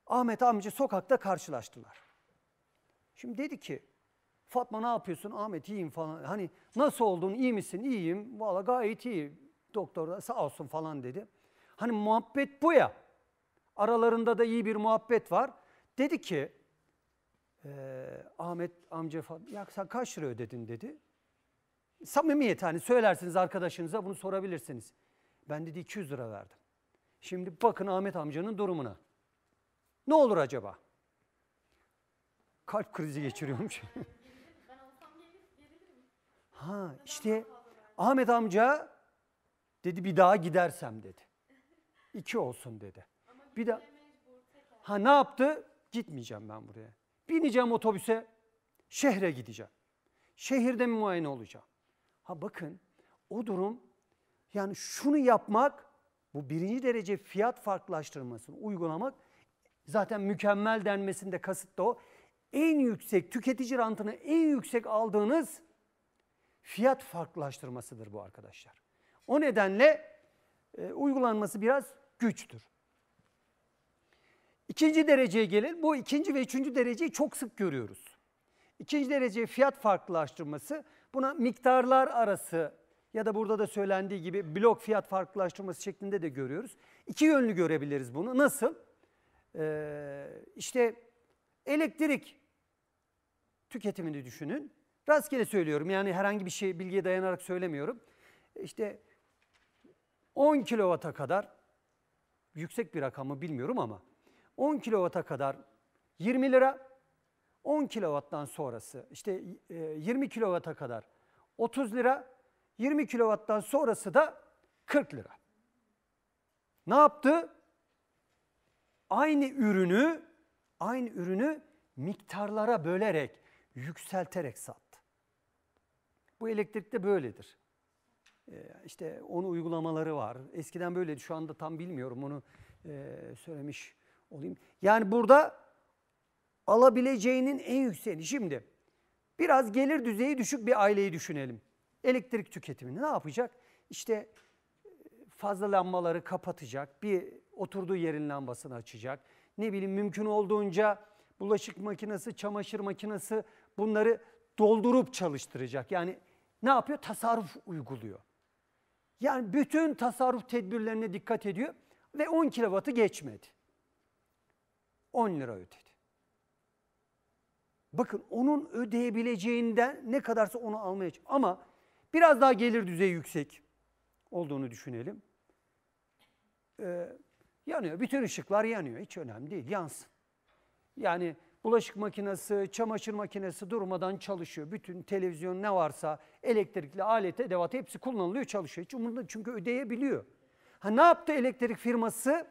Ahmet amca sokakta karşılaştılar. Şimdi dedi ki Fatma ne yapıyorsun? Ahmet iyiyim falan. Hani nasıl oldun? İyi misin? İyiyim. Valla gayet iyi. Doktor da sağ olsun falan dedi. Hani muhabbet bu ya. Aralarında da iyi bir muhabbet var. Dedi ki e, Ahmet amca falan ya sen kaç lira ödedin dedi. Samimiyet hani söylersiniz arkadaşınıza bunu sorabilirsiniz. Ben dedi 200 lira verdim. Şimdi bakın Ahmet amcanın durumuna. Ne olur acaba? Kalp krizi geçiriyormuş. *laughs* Ha işte Ahmet amca dedi bir daha gidersem dedi. İki olsun dedi. Bir daha ha ne yaptı? Gitmeyeceğim ben buraya. Bineceğim otobüse şehre gideceğim. Şehirde mi muayene olacağım? Ha bakın o durum yani şunu yapmak bu birinci derece fiyat farklılaştırmasını uygulamak zaten mükemmel denmesinde kasıt da o. En yüksek tüketici rantını en yüksek aldığınız fiyat farklılaştırmasıdır bu arkadaşlar. O nedenle e, uygulanması biraz güçtür. İkinci dereceye gelin. Bu ikinci ve üçüncü dereceyi çok sık görüyoruz. İkinci derece fiyat farklılaştırması buna miktarlar arası ya da burada da söylendiği gibi blok fiyat farklılaştırması şeklinde de görüyoruz. İki yönlü görebiliriz bunu. Nasıl? Ee, işte elektrik tüketimini düşünün. Rastgele söylüyorum yani herhangi bir şey bilgiye dayanarak söylemiyorum. İşte 10 kilovata kadar yüksek bir rakamı bilmiyorum ama 10 kilovata kadar 20 lira 10 kilovattan sonrası işte 20 e, kilovata kadar 30 lira 20 kilovattan sonrası da 40 lira. Ne yaptı? Aynı ürünü aynı ürünü miktarlara bölerek yükselterek sattı. Bu elektrikte böyledir. İşte ee, işte onun uygulamaları var. Eskiden böyleydi. Şu anda tam bilmiyorum onu e, söylemiş olayım. Yani burada alabileceğinin en yükseğini. Şimdi biraz gelir düzeyi düşük bir aileyi düşünelim. Elektrik tüketimini ne yapacak? İşte e, fazla lambaları kapatacak, bir oturduğu yerin lambasını açacak. Ne bileyim mümkün olduğunca bulaşık makinesi, çamaşır makinesi bunları doldurup çalıştıracak. Yani ne yapıyor? Tasarruf uyguluyor. Yani bütün tasarruf tedbirlerine dikkat ediyor ve 10 kilovatı geçmedi. 10 lira ödedi. Bakın onun ödeyebileceğinden ne kadarsa onu almaya çalışıyor. ama biraz daha gelir düzeyi yüksek olduğunu düşünelim. Ee, yanıyor. Bütün ışıklar yanıyor. Hiç önemli değil. Yansın. Yani bulaşık makinesi, çamaşır makinesi durmadan çalışıyor. Bütün televizyon ne varsa elektrikli alet, edevat hepsi kullanılıyor, çalışıyor. Hiç umurunda çünkü ödeyebiliyor. Ha ne yaptı elektrik firması?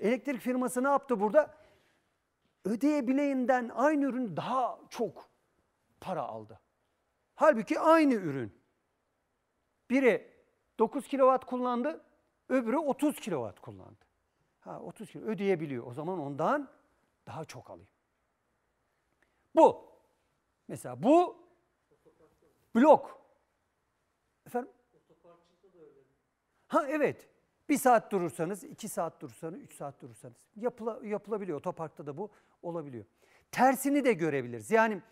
Elektrik firması ne yaptı burada? Ödeyebileğinden aynı ürün daha çok para aldı. Halbuki aynı ürün. Biri 9 kilowatt kullandı, öbürü 30 kilowatt kullandı. Ha 30 kilo ödeyebiliyor. O zaman ondan daha çok alıyor. Bu. Mesela bu blok. Efendim? Ha evet. Bir saat durursanız, iki saat durursanız, üç saat durursanız yapıla, yapılabiliyor. Otoparkta da bu olabiliyor. Tersini de görebiliriz. Yani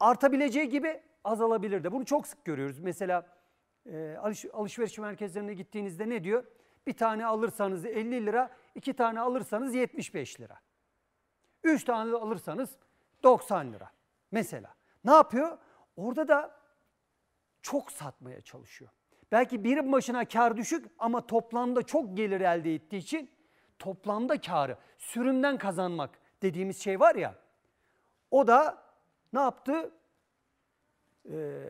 artabileceği gibi azalabilir de. Bunu çok sık görüyoruz. Mesela e, alış, alışveriş merkezlerine gittiğinizde ne diyor? Bir tane alırsanız 50 lira, iki tane alırsanız 75 lira. Üç tane alırsanız 90 lira mesela. Ne yapıyor? Orada da çok satmaya çalışıyor. Belki birim başına kar düşük ama toplamda çok gelir elde ettiği için toplamda karı sürümden kazanmak dediğimiz şey var ya o da ne yaptı? Ee,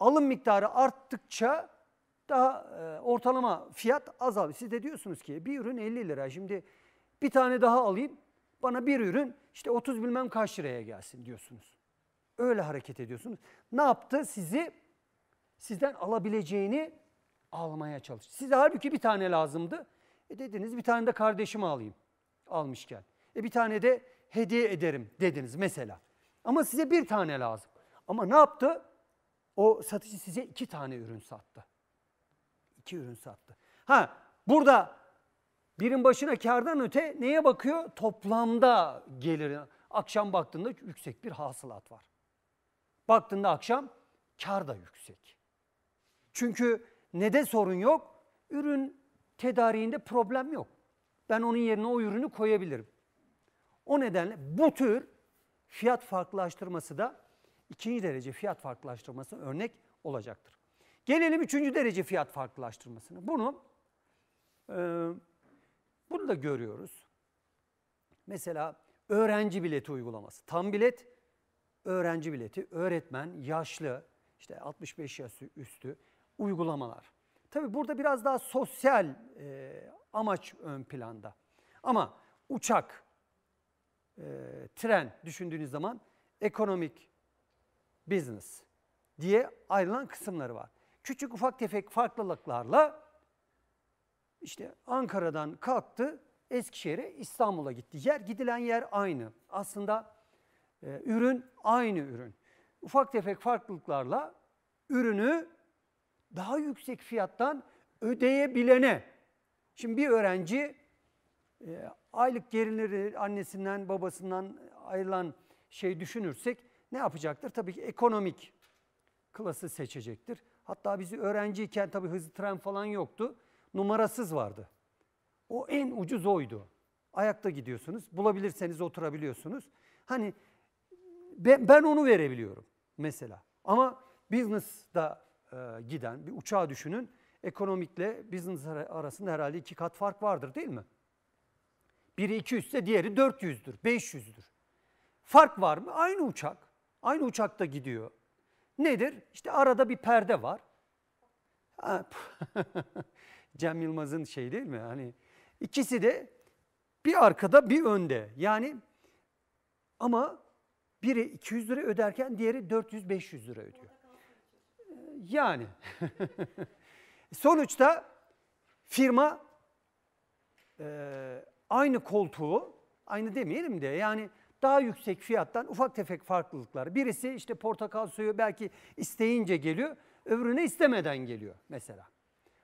alım miktarı arttıkça daha e, ortalama fiyat azalıyor. Siz de diyorsunuz ki bir ürün 50 lira şimdi bir tane daha alayım bana bir ürün işte 30 bilmem kaç liraya gelsin diyorsunuz. Öyle hareket ediyorsunuz. Ne yaptı? Sizi sizden alabileceğini almaya çalıştı. Size halbuki bir tane lazımdı. E dediniz bir tane de kardeşimi alayım almışken. E bir tane de hediye ederim dediniz mesela. Ama size bir tane lazım. Ama ne yaptı? O satıcı size iki tane ürün sattı. İki ürün sattı. Ha burada Birin başına kardan öte neye bakıyor? Toplamda geliri Akşam baktığında yüksek bir hasılat var. Baktığında akşam kar da yüksek. Çünkü nede sorun yok? Ürün tedariğinde problem yok. Ben onun yerine o ürünü koyabilirim. O nedenle bu tür fiyat farklılaştırması da ikinci derece fiyat farklılaştırması örnek olacaktır. Gelelim üçüncü derece fiyat farklılaştırmasına. Bunu e, bunu da görüyoruz. Mesela öğrenci bileti uygulaması. Tam bilet, öğrenci bileti, öğretmen, yaşlı, işte 65 yaş üstü uygulamalar. Tabi burada biraz daha sosyal e, amaç ön planda. Ama uçak, e, tren düşündüğünüz zaman ekonomik, business diye ayrılan kısımları var. Küçük ufak tefek farklılıklarla işte Ankara'dan kalktı Eskişehir'e İstanbul'a gitti. Yer gidilen yer aynı. Aslında e, ürün aynı ürün. Ufak tefek farklılıklarla ürünü daha yüksek fiyattan ödeyebilene. Şimdi bir öğrenci e, aylık gelirleri annesinden babasından ayrılan şey düşünürsek ne yapacaktır? Tabii ki ekonomik klası seçecektir. Hatta bizi öğrenciyken tabii hızlı tren falan yoktu numarasız vardı. O en ucuz oydu. Ayakta gidiyorsunuz, bulabilirseniz oturabiliyorsunuz. Hani ben, ben onu verebiliyorum mesela. Ama business'da e, giden bir uçağı düşünün. Ekonomikle business arasında herhalde iki kat fark vardır değil mi? Biri 200 ise diğeri 400'dür, 500'dür. Fark var mı? Aynı uçak. Aynı uçakta gidiyor. Nedir? İşte arada bir perde var. *laughs* Cem Yılmaz'ın şey değil mi? Hani ikisi de bir arkada bir önde. Yani ama biri 200 lira öderken diğeri 400-500 lira ödüyor. Ee, yani *laughs* sonuçta firma e, aynı koltuğu aynı demeyelim de yani daha yüksek fiyattan ufak tefek farklılıklar. Birisi işte portakal suyu belki isteyince geliyor, öbürüne istemeden geliyor mesela.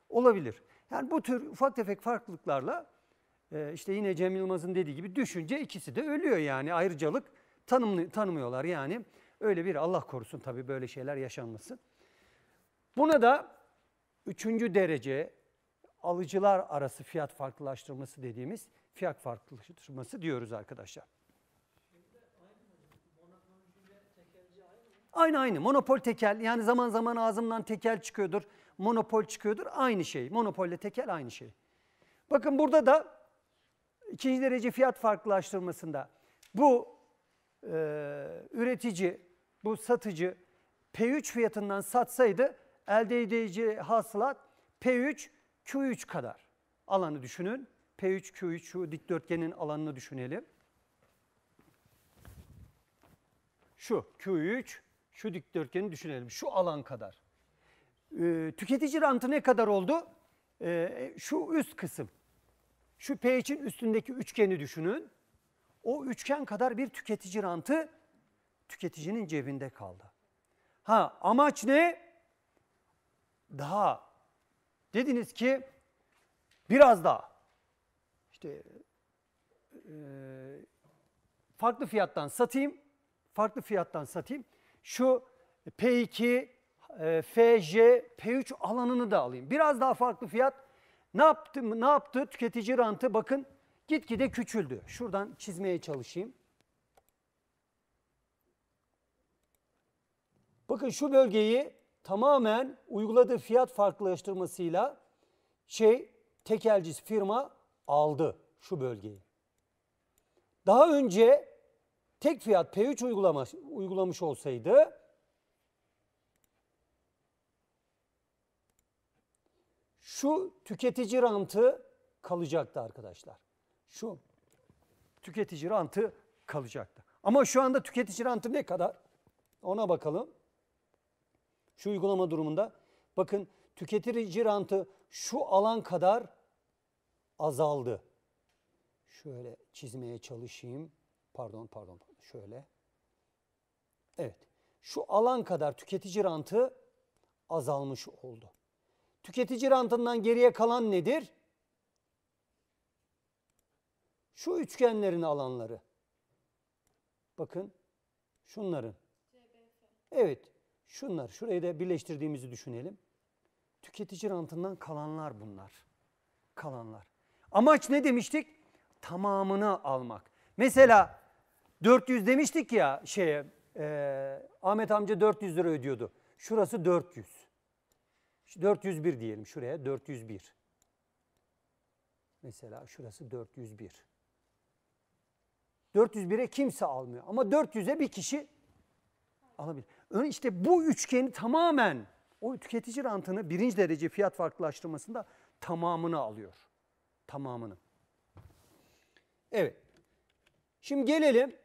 Olabilir. Yani bu tür ufak tefek farklılıklarla e, işte yine Cem Yılmaz'ın dediği gibi düşünce ikisi de ölüyor yani ayrıcalık tanımlı, tanımıyorlar yani. Öyle bir Allah korusun tabii böyle şeyler yaşanmasın. Buna da üçüncü derece alıcılar arası fiyat farklılaştırması dediğimiz fiyat farklılaştırması diyoruz arkadaşlar. Aynı aynı monopol tekel yani zaman zaman ağzımdan tekel çıkıyordur monopol çıkıyordur. Aynı şey. Monopolle tekel aynı şey. Bakın burada da ikinci derece fiyat farklılaştırmasında bu e, üretici, bu satıcı P3 fiyatından satsaydı elde edeceği hasılat P3 Q3 kadar alanı düşünün. P3 Q3 şu dikdörtgenin alanını düşünelim. Şu Q3 şu dikdörtgeni düşünelim. Şu alan kadar e, tüketici rantı ne kadar oldu? E, şu üst kısım. Şu p için üstündeki üçgeni düşünün. O üçgen kadar bir tüketici rantı tüketicinin cebinde kaldı. Ha amaç ne? Daha dediniz ki biraz daha işte e, farklı fiyattan satayım, farklı fiyattan satayım. Şu P2 e, FJ P3 alanını da alayım. Biraz daha farklı fiyat. Ne yaptı? Ne yaptı? Tüketici rantı bakın gitgide küçüldü. Şuradan çizmeye çalışayım. Bakın şu bölgeyi tamamen uyguladığı fiyat farklılaştırmasıyla şey tekelciz firma aldı şu bölgeyi. Daha önce tek fiyat P3 uygulamış, uygulamış olsaydı Şu tüketici rantı kalacaktı arkadaşlar. Şu tüketici rantı kalacaktı. Ama şu anda tüketici rantı ne kadar? Ona bakalım. Şu uygulama durumunda bakın tüketici rantı şu alan kadar azaldı. Şöyle çizmeye çalışayım. Pardon, pardon. Şöyle. Evet. Şu alan kadar tüketici rantı azalmış oldu. Tüketici rantından geriye kalan nedir? Şu üçgenlerin alanları. Bakın şunların. Evet şunlar. Şurayı da birleştirdiğimizi düşünelim. Tüketici rantından kalanlar bunlar. Kalanlar. Amaç ne demiştik? Tamamını almak. Mesela 400 demiştik ya şeye e, Ahmet amca 400 lira ödüyordu. Şurası 400. 401 diyelim şuraya 401. Mesela şurası 401. 401'e kimse almıyor ama 400'e bir kişi alabilir. İşte bu üçgeni tamamen o tüketici rantını birinci derece fiyat farklılaştırmasında tamamını alıyor. Tamamını. Evet. Şimdi gelelim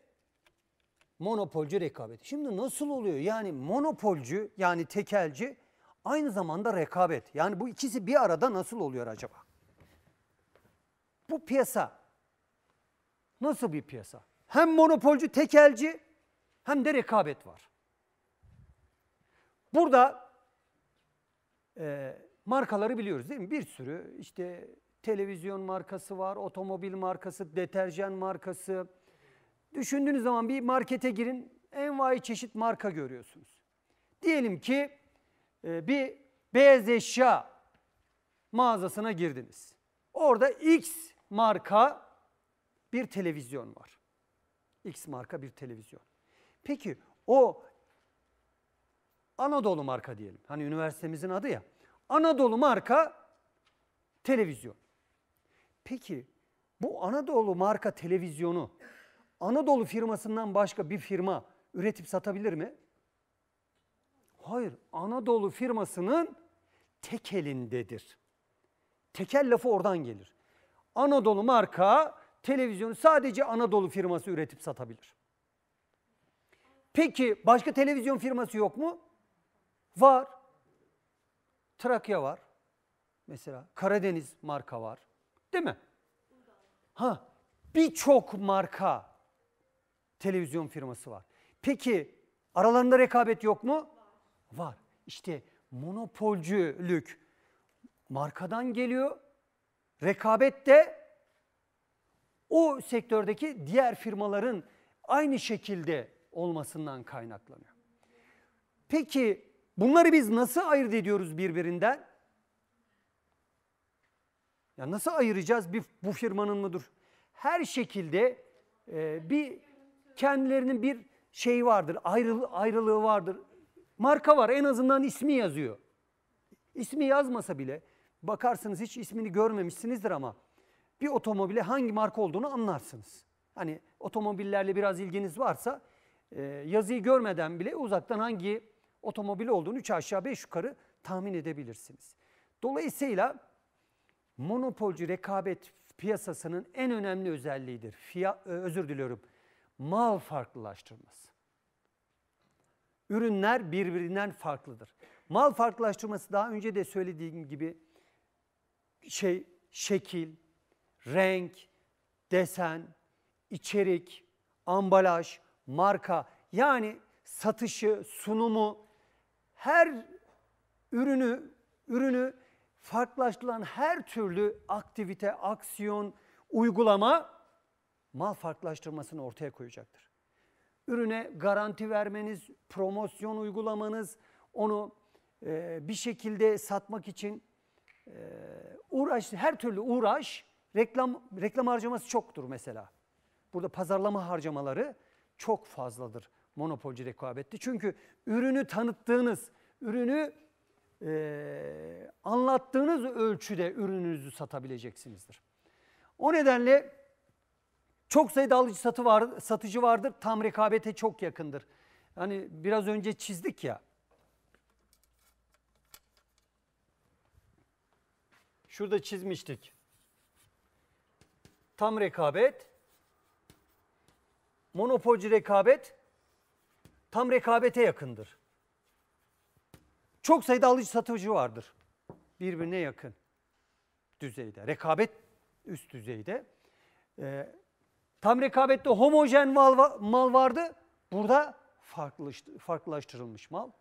monopolcu rekabeti. Şimdi nasıl oluyor? Yani monopolcu yani tekelci aynı zamanda rekabet. Yani bu ikisi bir arada nasıl oluyor acaba? Bu piyasa nasıl bir piyasa? Hem monopolcu, tekelci hem de rekabet var. Burada e, markaları biliyoruz değil mi? Bir sürü işte televizyon markası var, otomobil markası, deterjan markası. Düşündüğünüz zaman bir markete girin, envai çeşit marka görüyorsunuz. Diyelim ki e, bir beyaz eşya mağazasına girdiniz. Orada X marka bir televizyon var. X marka bir televizyon. Peki o Anadolu marka diyelim. Hani üniversitemizin adı ya. Anadolu marka televizyon. Peki bu Anadolu marka televizyonu Anadolu firmasından başka bir firma üretip satabilir mi? Hayır, Anadolu firmasının tekelindedir. Tekel lafı oradan gelir. Anadolu marka televizyonu sadece Anadolu firması üretip satabilir. Peki başka televizyon firması yok mu? Var. Trakya var. Mesela Karadeniz marka var. Değil mi? Ha, birçok marka televizyon firması var. Peki aralarında rekabet yok mu? Var. İşte monopolcülük markadan geliyor. Rekabet de o sektördeki diğer firmaların aynı şekilde olmasından kaynaklanıyor. Peki bunları biz nasıl ayırt ediyoruz birbirinden? Ya nasıl ayıracağız bir, bu firmanın mıdır? Her şekilde e, bir kendilerinin bir şeyi vardır, ayrıl, ayrılığı vardır marka var en azından ismi yazıyor. İsmi yazmasa bile bakarsınız hiç ismini görmemişsinizdir ama bir otomobile hangi marka olduğunu anlarsınız. Hani otomobillerle biraz ilginiz varsa e, yazıyı görmeden bile uzaktan hangi otomobil olduğunu 3 aşağı 5 yukarı tahmin edebilirsiniz. Dolayısıyla monopolcu rekabet piyasasının en önemli özelliğidir. Fiyat, e, özür diliyorum. Mal farklılaştırması ürünler birbirinden farklıdır. Mal farklılaştırması daha önce de söylediğim gibi şey şekil, renk, desen, içerik, ambalaj, marka yani satışı, sunumu her ürünü ürünü farklılaştırılan her türlü aktivite, aksiyon, uygulama mal farklılaştırmasını ortaya koyacaktır ürüne garanti vermeniz, promosyon uygulamanız, onu e, bir şekilde satmak için e, uğraş, her türlü uğraş, reklam reklam harcaması çoktur mesela. Burada pazarlama harcamaları çok fazladır monopolcu rekabette. Çünkü ürünü tanıttığınız, ürünü e, anlattığınız ölçüde ürününüzü satabileceksinizdir. O nedenle çok sayıda alıcı satı var, satıcı vardır. Tam rekabete çok yakındır. Hani biraz önce çizdik ya. Şurada çizmiştik. Tam rekabet, monopolcu rekabet tam rekabete yakındır. Çok sayıda alıcı satıcı vardır. Birbirine yakın düzeyde. Rekabet üst düzeyde. Ee, Tam rekabette homojen mal, mal vardı. Burada farklılaştırılmış mal.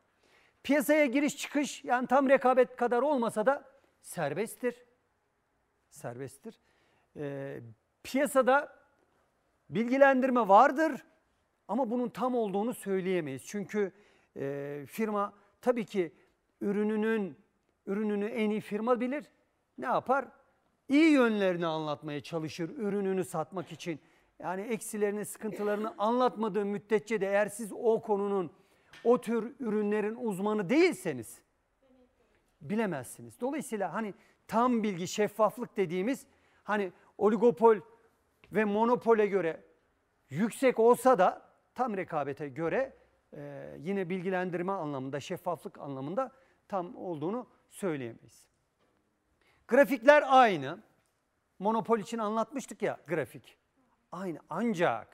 Piyasaya giriş çıkış yani tam rekabet kadar olmasa da serbesttir. Serbesttir. Ee, piyasada bilgilendirme vardır ama bunun tam olduğunu söyleyemeyiz. Çünkü e, firma tabii ki ürününün ürününü en iyi firma bilir. Ne yapar? İyi yönlerini anlatmaya çalışır ürününü satmak için yani eksilerini, sıkıntılarını anlatmadığı müddetçe de eğer siz o konunun, o tür ürünlerin uzmanı değilseniz bilemezsiniz. Dolayısıyla hani tam bilgi, şeffaflık dediğimiz hani oligopol ve monopole göre yüksek olsa da tam rekabete göre e, yine bilgilendirme anlamında, şeffaflık anlamında tam olduğunu söyleyemeyiz. Grafikler aynı. Monopol için anlatmıştık ya grafik. Aynı ancak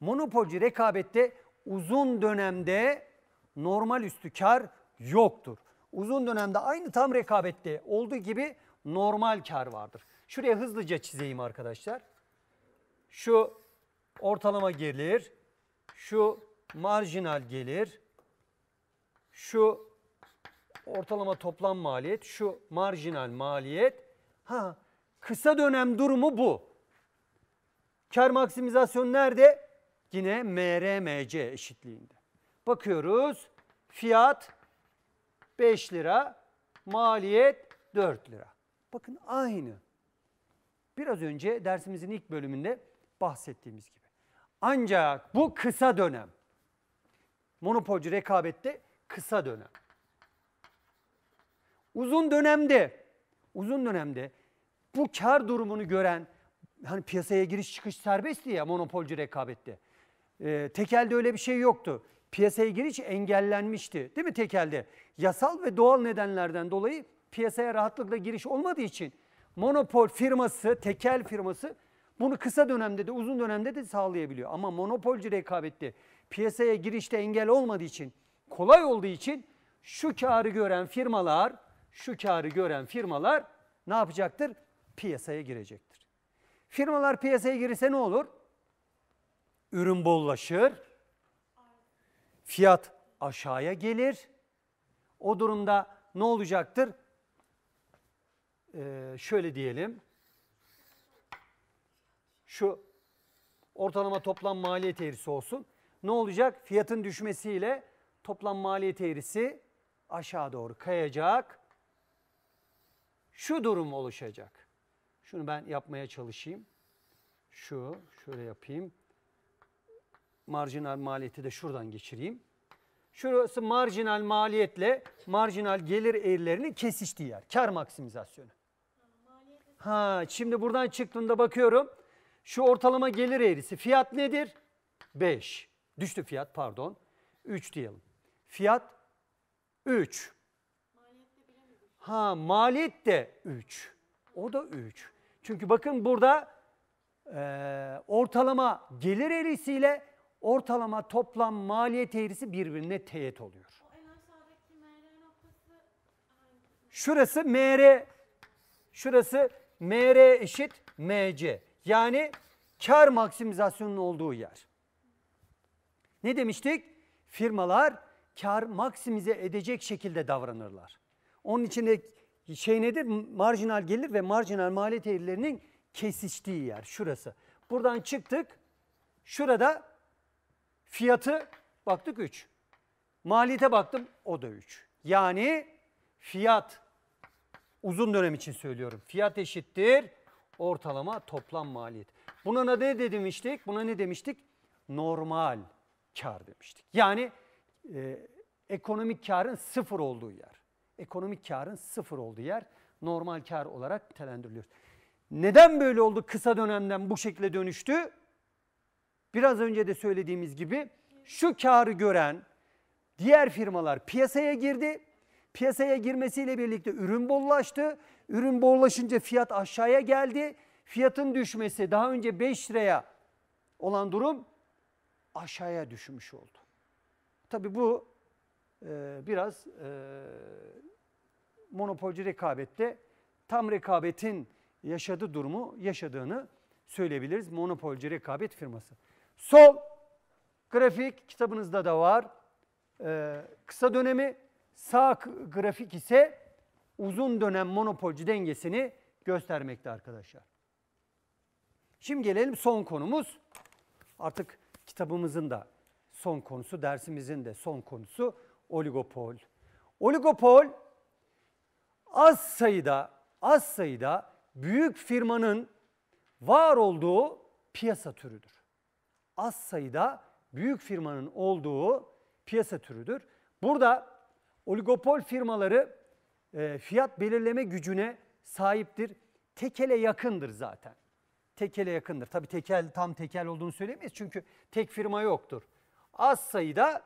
monopolcu rekabette uzun dönemde normal üstü kar yoktur. Uzun dönemde aynı tam rekabette olduğu gibi normal kar vardır. Şuraya hızlıca çizeyim arkadaşlar. Şu ortalama gelir, şu marjinal gelir, şu ortalama toplam maliyet, şu marjinal maliyet. Ha, kısa dönem durumu bu. Kar maksimizasyon nerede? Yine MRMC eşitliğinde. Bakıyoruz fiyat 5 lira, maliyet 4 lira. Bakın aynı. Biraz önce dersimizin ilk bölümünde bahsettiğimiz gibi. Ancak bu kısa dönem. Monopolcu rekabette kısa dönem. Uzun dönemde, uzun dönemde bu kar durumunu gören hani piyasaya giriş çıkış serbestti ya monopolcu rekabette. E, tekelde öyle bir şey yoktu. Piyasaya giriş engellenmişti değil mi tekelde? Yasal ve doğal nedenlerden dolayı piyasaya rahatlıkla giriş olmadığı için monopol firması, tekel firması bunu kısa dönemde de uzun dönemde de sağlayabiliyor. Ama monopolcu rekabette piyasaya girişte engel olmadığı için, kolay olduğu için şu karı gören firmalar, şu karı gören firmalar ne yapacaktır? Piyasaya girecek. Firmalar piyasaya girirse ne olur? Ürün bollaşır. Fiyat aşağıya gelir. O durumda ne olacaktır? Ee, şöyle diyelim. Şu ortalama toplam maliyet eğrisi olsun. Ne olacak? Fiyatın düşmesiyle toplam maliyet eğrisi aşağı doğru kayacak. Şu durum oluşacak. Şunu ben yapmaya çalışayım. Şu, şöyle yapayım. Marjinal maliyeti de şuradan geçireyim. Şurası marjinal maliyetle marjinal gelir eğrilerinin kesiştiği yer. Kar maksimizasyonu. Ha, şimdi buradan çıktığımda bakıyorum. Şu ortalama gelir eğrisi. Fiyat nedir? 5. Düştü fiyat pardon. 3 diyelim. Fiyat 3. Ha maliyet de 3. O da 3. Çünkü bakın burada e, ortalama gelir eğrisiyle ortalama toplam maliyet eğrisi birbirine teğet oluyor. Şurası MR, şurası MR eşit MC. Yani kar maksimizasyonunun olduğu yer. Ne demiştik? Firmalar kar maksimize edecek şekilde davranırlar. Onun için şey nedir? Marjinal gelir ve marjinal maliyet eğrilerinin kesiştiği yer şurası. Buradan çıktık. Şurada fiyatı baktık 3. Maliyete baktım o da 3. Yani fiyat uzun dönem için söylüyorum. Fiyat eşittir ortalama toplam maliyet. Buna ne demiştik? Buna ne demiştik? Normal kar demiştik. Yani e, ekonomik karın sıfır olduğu yer ekonomik karın sıfır olduğu yer normal kar olarak nitelendiriliyor. Neden böyle oldu kısa dönemden bu şekilde dönüştü? Biraz önce de söylediğimiz gibi şu karı gören diğer firmalar piyasaya girdi. Piyasaya girmesiyle birlikte ürün bollaştı. Ürün bollaşınca fiyat aşağıya geldi. Fiyatın düşmesi daha önce 5 liraya olan durum aşağıya düşmüş oldu. Tabi bu ee, biraz e, monopolcu rekabette tam rekabetin yaşadığı durumu yaşadığını söyleyebiliriz. Monopolcu rekabet firması. Sol grafik kitabınızda da var. Ee, kısa dönemi sağ grafik ise uzun dönem monopolcu dengesini göstermekte arkadaşlar. Şimdi gelelim son konumuz. Artık kitabımızın da son konusu, dersimizin de son konusu oligopol. Oligopol az sayıda az sayıda büyük firmanın var olduğu piyasa türüdür. Az sayıda büyük firmanın olduğu piyasa türüdür. Burada oligopol firmaları e, fiyat belirleme gücüne sahiptir. Tekele yakındır zaten. Tekele yakındır. Tabii tekel tam tekel olduğunu söylemeyiz çünkü tek firma yoktur. Az sayıda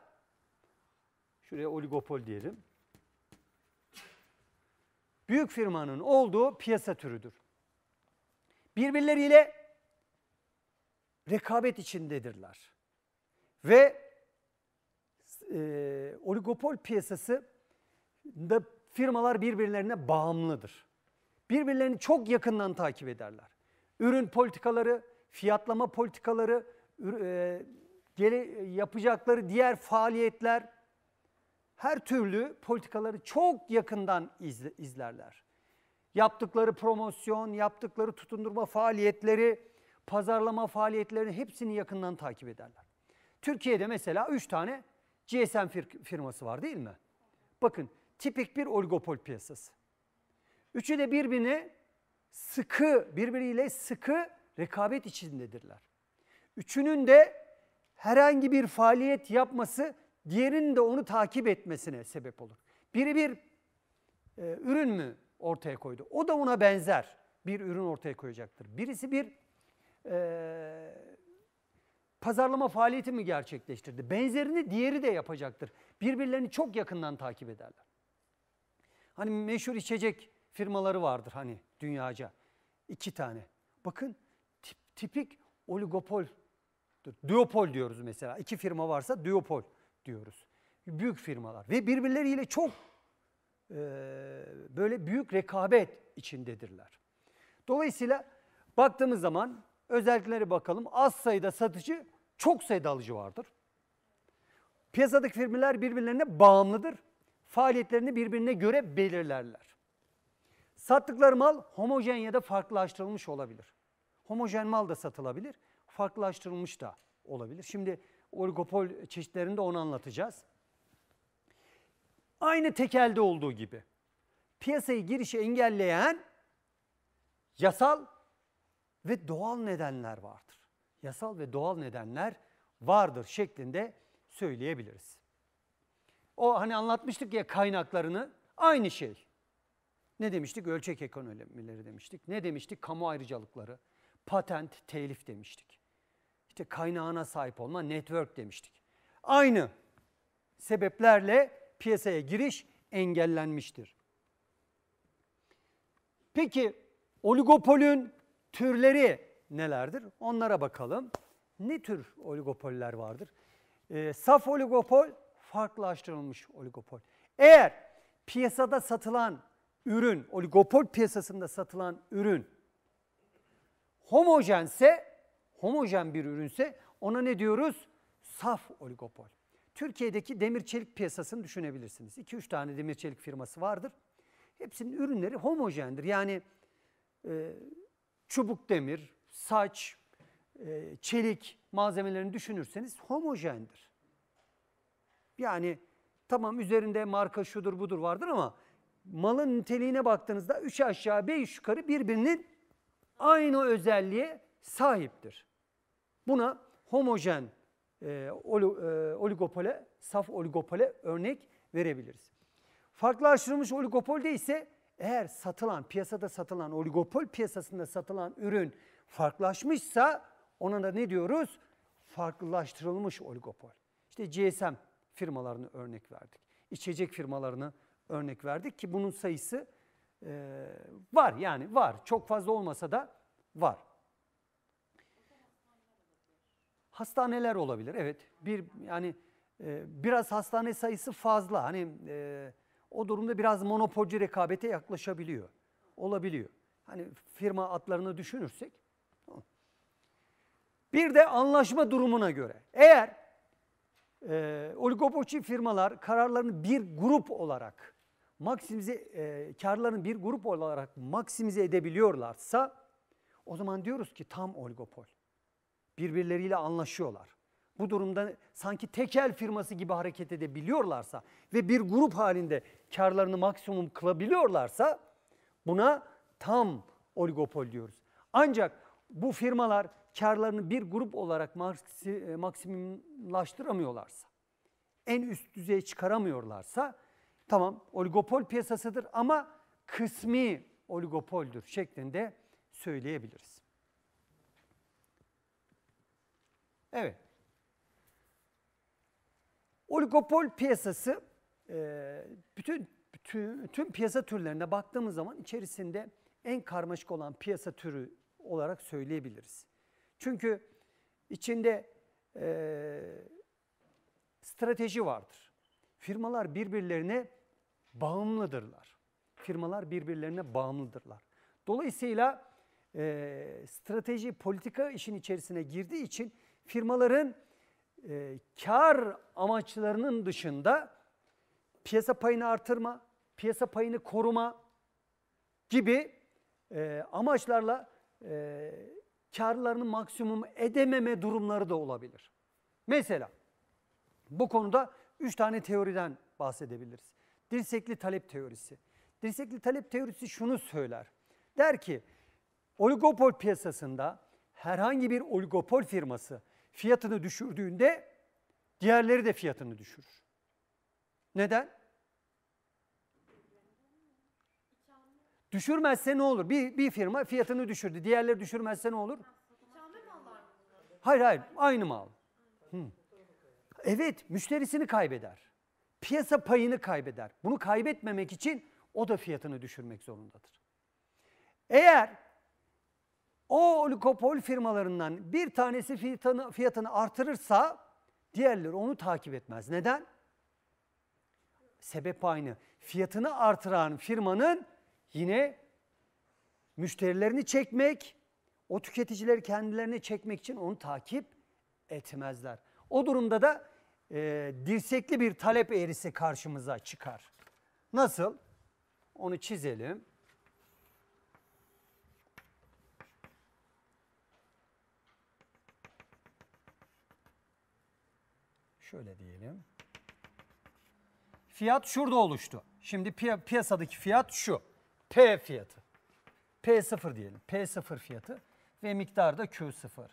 Şuraya oligopol diyelim. Büyük firmanın olduğu piyasa türüdür. Birbirleriyle rekabet içindedirler. Ve e, oligopol piyasası da firmalar birbirlerine bağımlıdır. Birbirlerini çok yakından takip ederler. Ürün politikaları, fiyatlama politikaları, e, yapacakları diğer faaliyetler, her türlü politikaları çok yakından izlerler. Yaptıkları promosyon, yaptıkları tutundurma faaliyetleri, pazarlama faaliyetlerini hepsini yakından takip ederler. Türkiye'de mesela 3 tane GSM firması var değil mi? Bakın tipik bir oligopol piyasası. Üçü de birbirini sıkı, birbiriyle sıkı rekabet içindedirler. Üçünün de herhangi bir faaliyet yapması diğerinin de onu takip etmesine sebep olur. Biri bir e, ürün mü ortaya koydu? O da ona benzer bir ürün ortaya koyacaktır. Birisi bir e, pazarlama faaliyeti mi gerçekleştirdi? Benzerini diğeri de yapacaktır. Birbirlerini çok yakından takip ederler. Hani meşhur içecek firmaları vardır hani dünyaca. iki tane. Bakın tip, tipik oligopoldur. Duopol diyoruz mesela. İki firma varsa duopol diyoruz. Büyük firmalar ve birbirleriyle çok e, böyle büyük rekabet içindedirler. Dolayısıyla baktığımız zaman özelliklere bakalım. Az sayıda satıcı, çok sayıda alıcı vardır. Piyasadaki firmalar birbirlerine bağımlıdır. Faaliyetlerini birbirine göre belirlerler. Sattıkları mal homojen ya da farklılaştırılmış olabilir. Homojen mal da satılabilir, farklılaştırılmış da olabilir. Şimdi oligopol çeşitlerinde onu anlatacağız. Aynı tekelde olduğu gibi piyasaya girişi engelleyen yasal ve doğal nedenler vardır. Yasal ve doğal nedenler vardır şeklinde söyleyebiliriz. O hani anlatmıştık ya kaynaklarını aynı şey. Ne demiştik? Ölçek ekonomileri demiştik. Ne demiştik? Kamu ayrıcalıkları, patent, telif demiştik. İşte kaynağına sahip olma, network demiştik. Aynı sebeplerle piyasaya giriş engellenmiştir. Peki oligopolün türleri nelerdir? Onlara bakalım. Ne tür oligopoller vardır? E, saf oligopol, farklılaştırılmış oligopol. Eğer piyasada satılan ürün, oligopol piyasasında satılan ürün homojense homojen bir ürünse ona ne diyoruz? Saf oligopol. Türkiye'deki demir çelik piyasasını düşünebilirsiniz. 2-3 tane demir çelik firması vardır. Hepsinin ürünleri homojendir. Yani e, çubuk demir, saç, e, çelik malzemelerini düşünürseniz homojendir. Yani tamam üzerinde marka şudur budur vardır ama malın niteliğine baktığınızda üç aşağı beş yukarı birbirinin aynı özelliğe sahiptir. Buna homojen e, e, oligopole, saf oligopole örnek verebiliriz. Farklılaştırılmış oligopolde ise eğer satılan, piyasada satılan, oligopol piyasasında satılan ürün farklılaşmışsa ona da ne diyoruz? Farklılaştırılmış oligopol. İşte GSM firmalarını örnek verdik. İçecek firmalarını örnek verdik ki bunun sayısı e, var yani var. Çok fazla olmasa da var. hastaneler olabilir. Evet bir yani e, biraz hastane sayısı fazla. Hani e, o durumda biraz monopolci rekabete yaklaşabiliyor. Olabiliyor. Hani firma adlarını düşünürsek. Bir de anlaşma durumuna göre. Eğer e, oligopoçi firmalar kararlarını bir grup olarak maksimize e, karlarını bir grup olarak maksimize edebiliyorlarsa o zaman diyoruz ki tam oligopol birbirleriyle anlaşıyorlar. Bu durumda sanki tekel firması gibi hareket edebiliyorlarsa ve bir grup halinde karlarını maksimum kılabiliyorlarsa buna tam oligopol diyoruz. Ancak bu firmalar karlarını bir grup olarak e, maksimumlaştıramıyorlarsa, en üst düzeye çıkaramıyorlarsa tamam oligopol piyasasıdır ama kısmi oligopoldür şeklinde söyleyebiliriz. Evet. Oligopol piyasası e, bütün bütün tüm piyasa türlerine baktığımız zaman içerisinde en karmaşık olan piyasa türü olarak söyleyebiliriz. Çünkü içinde e, strateji vardır. Firmalar birbirlerine bağımlıdırlar. Firmalar birbirlerine bağımlıdırlar. Dolayısıyla e, strateji, politika işin içerisine girdiği için firmaların e, kar amaçlarının dışında piyasa payını artırma, piyasa payını koruma gibi e, amaçlarla e, karlarını maksimum edememe durumları da olabilir. Mesela bu konuda üç tane teoriden bahsedebiliriz. Dirsekli talep teorisi. Dirsekli talep teorisi şunu söyler. Der ki oligopol piyasasında herhangi bir oligopol firması fiyatını düşürdüğünde diğerleri de fiyatını düşürür. Neden? Düşürmezse ne olur? Bir, bir firma fiyatını düşürdü. Diğerleri düşürmezse ne olur? Hayır hayır aynı mal. Hmm. Evet müşterisini kaybeder. Piyasa payını kaybeder. Bunu kaybetmemek için o da fiyatını düşürmek zorundadır. Eğer o oligopol firmalarından bir tanesi fiyatını, fiyatını artırırsa diğerleri onu takip etmez. Neden? Sebep aynı. Fiyatını artıran firmanın yine müşterilerini çekmek, o tüketicileri kendilerine çekmek için onu takip etmezler. O durumda da e, dirsekli bir talep eğrisi karşımıza çıkar. Nasıl? Onu çizelim. Şöyle diyelim. Fiyat şurada oluştu. Şimdi piy piyasadaki fiyat şu. P fiyatı. P0 diyelim. P0 fiyatı ve miktar da Q0.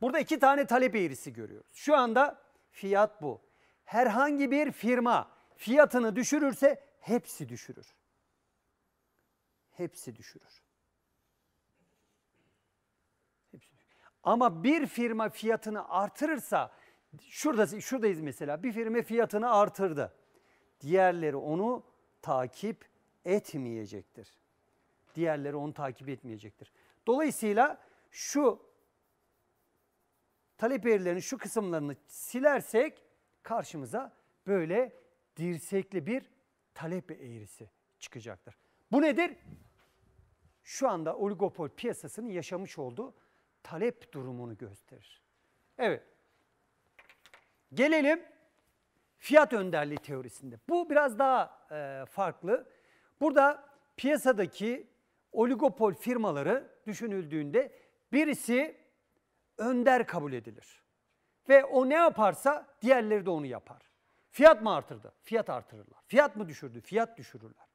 Burada iki tane talep eğrisi görüyoruz. Şu anda fiyat bu. Herhangi bir firma fiyatını düşürürse hepsi düşürür. Hepsi düşürür. Hepsi düşürür. Ama bir firma fiyatını artırırsa şurada, şuradayız mesela bir firma fiyatını artırdı. Diğerleri onu takip etmeyecektir. Diğerleri onu takip etmeyecektir. Dolayısıyla şu talep eğrilerinin şu kısımlarını silersek karşımıza böyle dirsekli bir talep eğrisi çıkacaktır. Bu nedir? Şu anda oligopol piyasasının yaşamış olduğu talep durumunu gösterir. Evet. Gelelim fiyat önderliği teorisinde. Bu biraz daha e, farklı. Burada piyasadaki oligopol firmaları düşünüldüğünde birisi önder kabul edilir. Ve o ne yaparsa diğerleri de onu yapar. Fiyat mı artırdı? Fiyat artırırlar. Fiyat mı düşürdü? Fiyat düşürürler.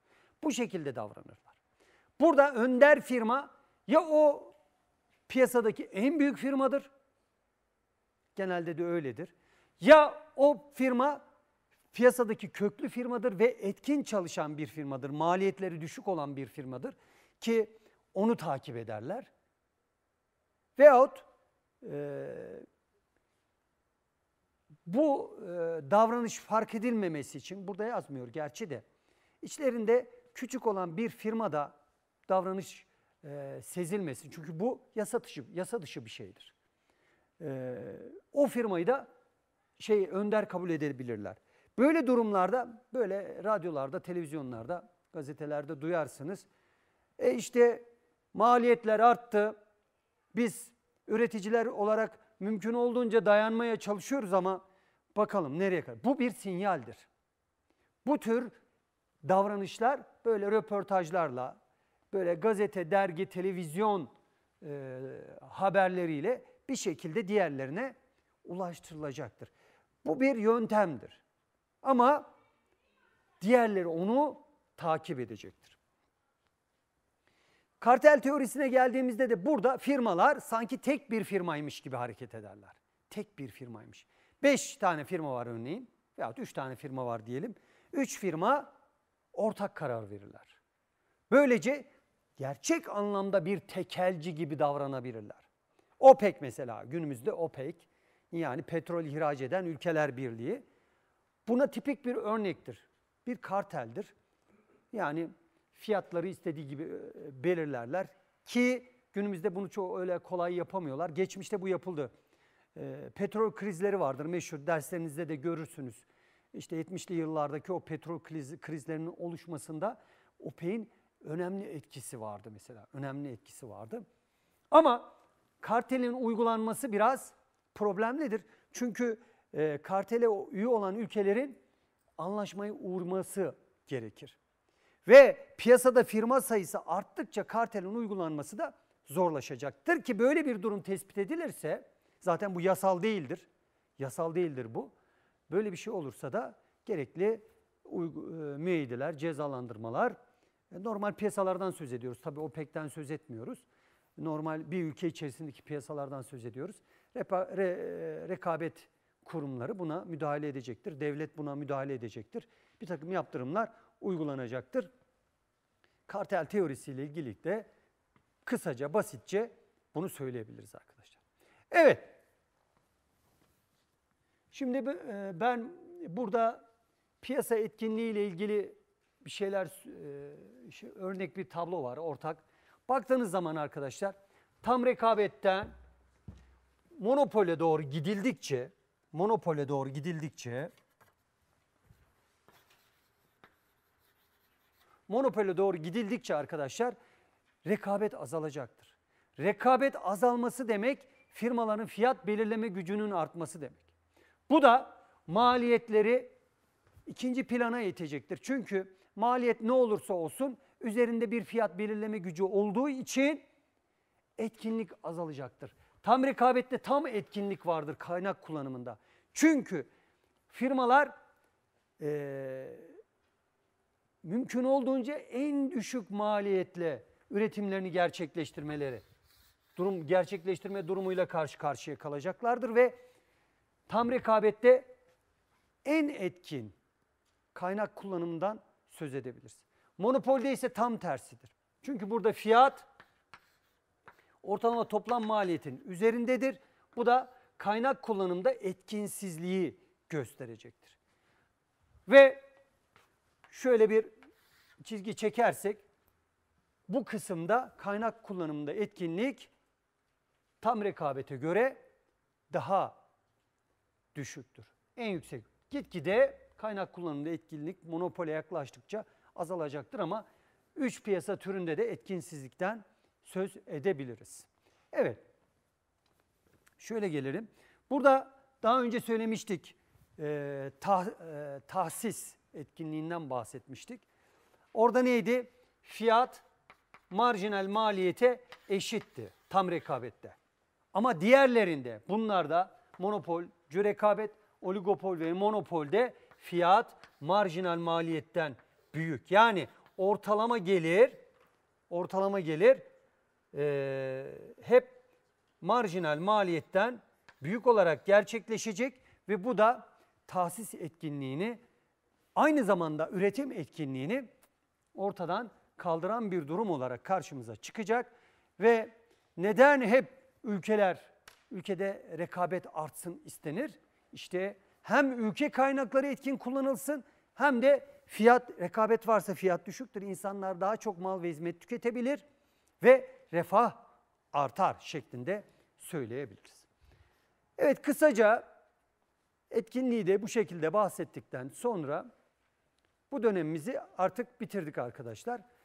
Bu şekilde davranırlar. Burada önder firma ya o piyasadaki en büyük firmadır, genelde de öyledir. Ya o firma piyasadaki köklü firmadır ve etkin çalışan bir firmadır. Maliyetleri düşük olan bir firmadır ki onu takip ederler. Veyahut e, bu e, davranış fark edilmemesi için burada yazmıyor gerçi de içlerinde küçük olan bir firmada davranış e, sezilmesin. Çünkü bu yasa dışı, yasa dışı bir şeydir. E, o firmayı da şey önder kabul edebilirler. Böyle durumlarda böyle radyolarda, televizyonlarda, gazetelerde duyarsınız. E işte maliyetler arttı. Biz üreticiler olarak mümkün olduğunca dayanmaya çalışıyoruz ama bakalım nereye kadar. Bu bir sinyaldir. Bu tür davranışlar böyle röportajlarla, böyle gazete, dergi, televizyon e, haberleriyle bir şekilde diğerlerine ulaştırılacaktır. Bu bir yöntemdir. Ama diğerleri onu takip edecektir. Kartel teorisine geldiğimizde de burada firmalar sanki tek bir firmaymış gibi hareket ederler. Tek bir firmaymış. Beş tane firma var örneğin veyahut üç tane firma var diyelim. Üç firma ortak karar verirler. Böylece gerçek anlamda bir tekelci gibi davranabilirler. OPEC mesela günümüzde OPEC yani petrol ihraç eden ülkeler birliği. Buna tipik bir örnektir. Bir karteldir. Yani fiyatları istediği gibi e, belirlerler ki günümüzde bunu çok öyle kolay yapamıyorlar. Geçmişte bu yapıldı. E, petrol krizleri vardır meşhur derslerinizde de görürsünüz. İşte 70'li yıllardaki o petrol kriz, krizlerinin oluşmasında OPEC'in önemli etkisi vardı mesela. Önemli etkisi vardı. Ama kartelin uygulanması biraz problemlidir. Çünkü e, kartele üye olan ülkelerin anlaşmayı uğurması gerekir. Ve piyasada firma sayısı arttıkça kartelin uygulanması da zorlaşacaktır ki böyle bir durum tespit edilirse zaten bu yasal değildir. Yasal değildir bu. Böyle bir şey olursa da gerekli e, müeyyideler, cezalandırmalar e, normal piyasalardan söz ediyoruz. Tabii OPEC'ten söz etmiyoruz. Normal bir ülke içerisindeki piyasalardan söz ediyoruz. Repa, re, e, rekabet kurumları buna müdahale edecektir. Devlet buna müdahale edecektir. Bir takım yaptırımlar uygulanacaktır. Kartel teorisiyle ilgili de kısaca, basitçe bunu söyleyebiliriz arkadaşlar. Evet. Şimdi e, ben burada piyasa etkinliğiyle ilgili bir şeyler e, şey, örnek bir tablo var ortak. Baktığınız zaman arkadaşlar tam rekabetten monopole doğru gidildikçe monopole doğru gidildikçe monopole doğru gidildikçe arkadaşlar rekabet azalacaktır. Rekabet azalması demek firmaların fiyat belirleme gücünün artması demek. Bu da maliyetleri ikinci plana itecektir. Çünkü maliyet ne olursa olsun üzerinde bir fiyat belirleme gücü olduğu için etkinlik azalacaktır. Tam rekabette tam etkinlik vardır kaynak kullanımında. Çünkü firmalar e, mümkün olduğunca en düşük maliyetle üretimlerini gerçekleştirmeleri, durum gerçekleştirme durumuyla karşı karşıya kalacaklardır ve tam rekabette en etkin kaynak kullanımından söz edebiliriz. Monopolde ise tam tersidir. Çünkü burada fiyat ortalama toplam maliyetin üzerindedir. Bu da kaynak kullanımda etkinsizliği gösterecektir. Ve şöyle bir çizgi çekersek bu kısımda kaynak kullanımında etkinlik tam rekabete göre daha düşüktür. En yüksek. Gitgide kaynak kullanımında etkinlik monopole yaklaştıkça azalacaktır ama 3 piyasa türünde de etkinsizlikten söz edebiliriz. Evet, şöyle gelelim. Burada daha önce söylemiştik, e, tah, e, tahsis etkinliğinden bahsetmiştik. Orada neydi? Fiyat marjinal maliyete eşitti tam rekabette. Ama diğerlerinde bunlarda monopol, rekabet, oligopol ve monopolde fiyat marjinal maliyetten büyük. Yani ortalama gelir ortalama gelir e, hep marjinal maliyetten büyük olarak gerçekleşecek ve bu da tahsis etkinliğini aynı zamanda üretim etkinliğini ortadan kaldıran bir durum olarak karşımıza çıkacak ve neden hep ülkeler ülkede rekabet artsın istenir? İşte hem ülke kaynakları etkin kullanılsın hem de fiyat rekabet varsa fiyat düşüktür. İnsanlar daha çok mal ve hizmet tüketebilir ve refah artar şeklinde söyleyebiliriz. Evet kısaca etkinliği de bu şekilde bahsettikten sonra bu dönemimizi artık bitirdik arkadaşlar.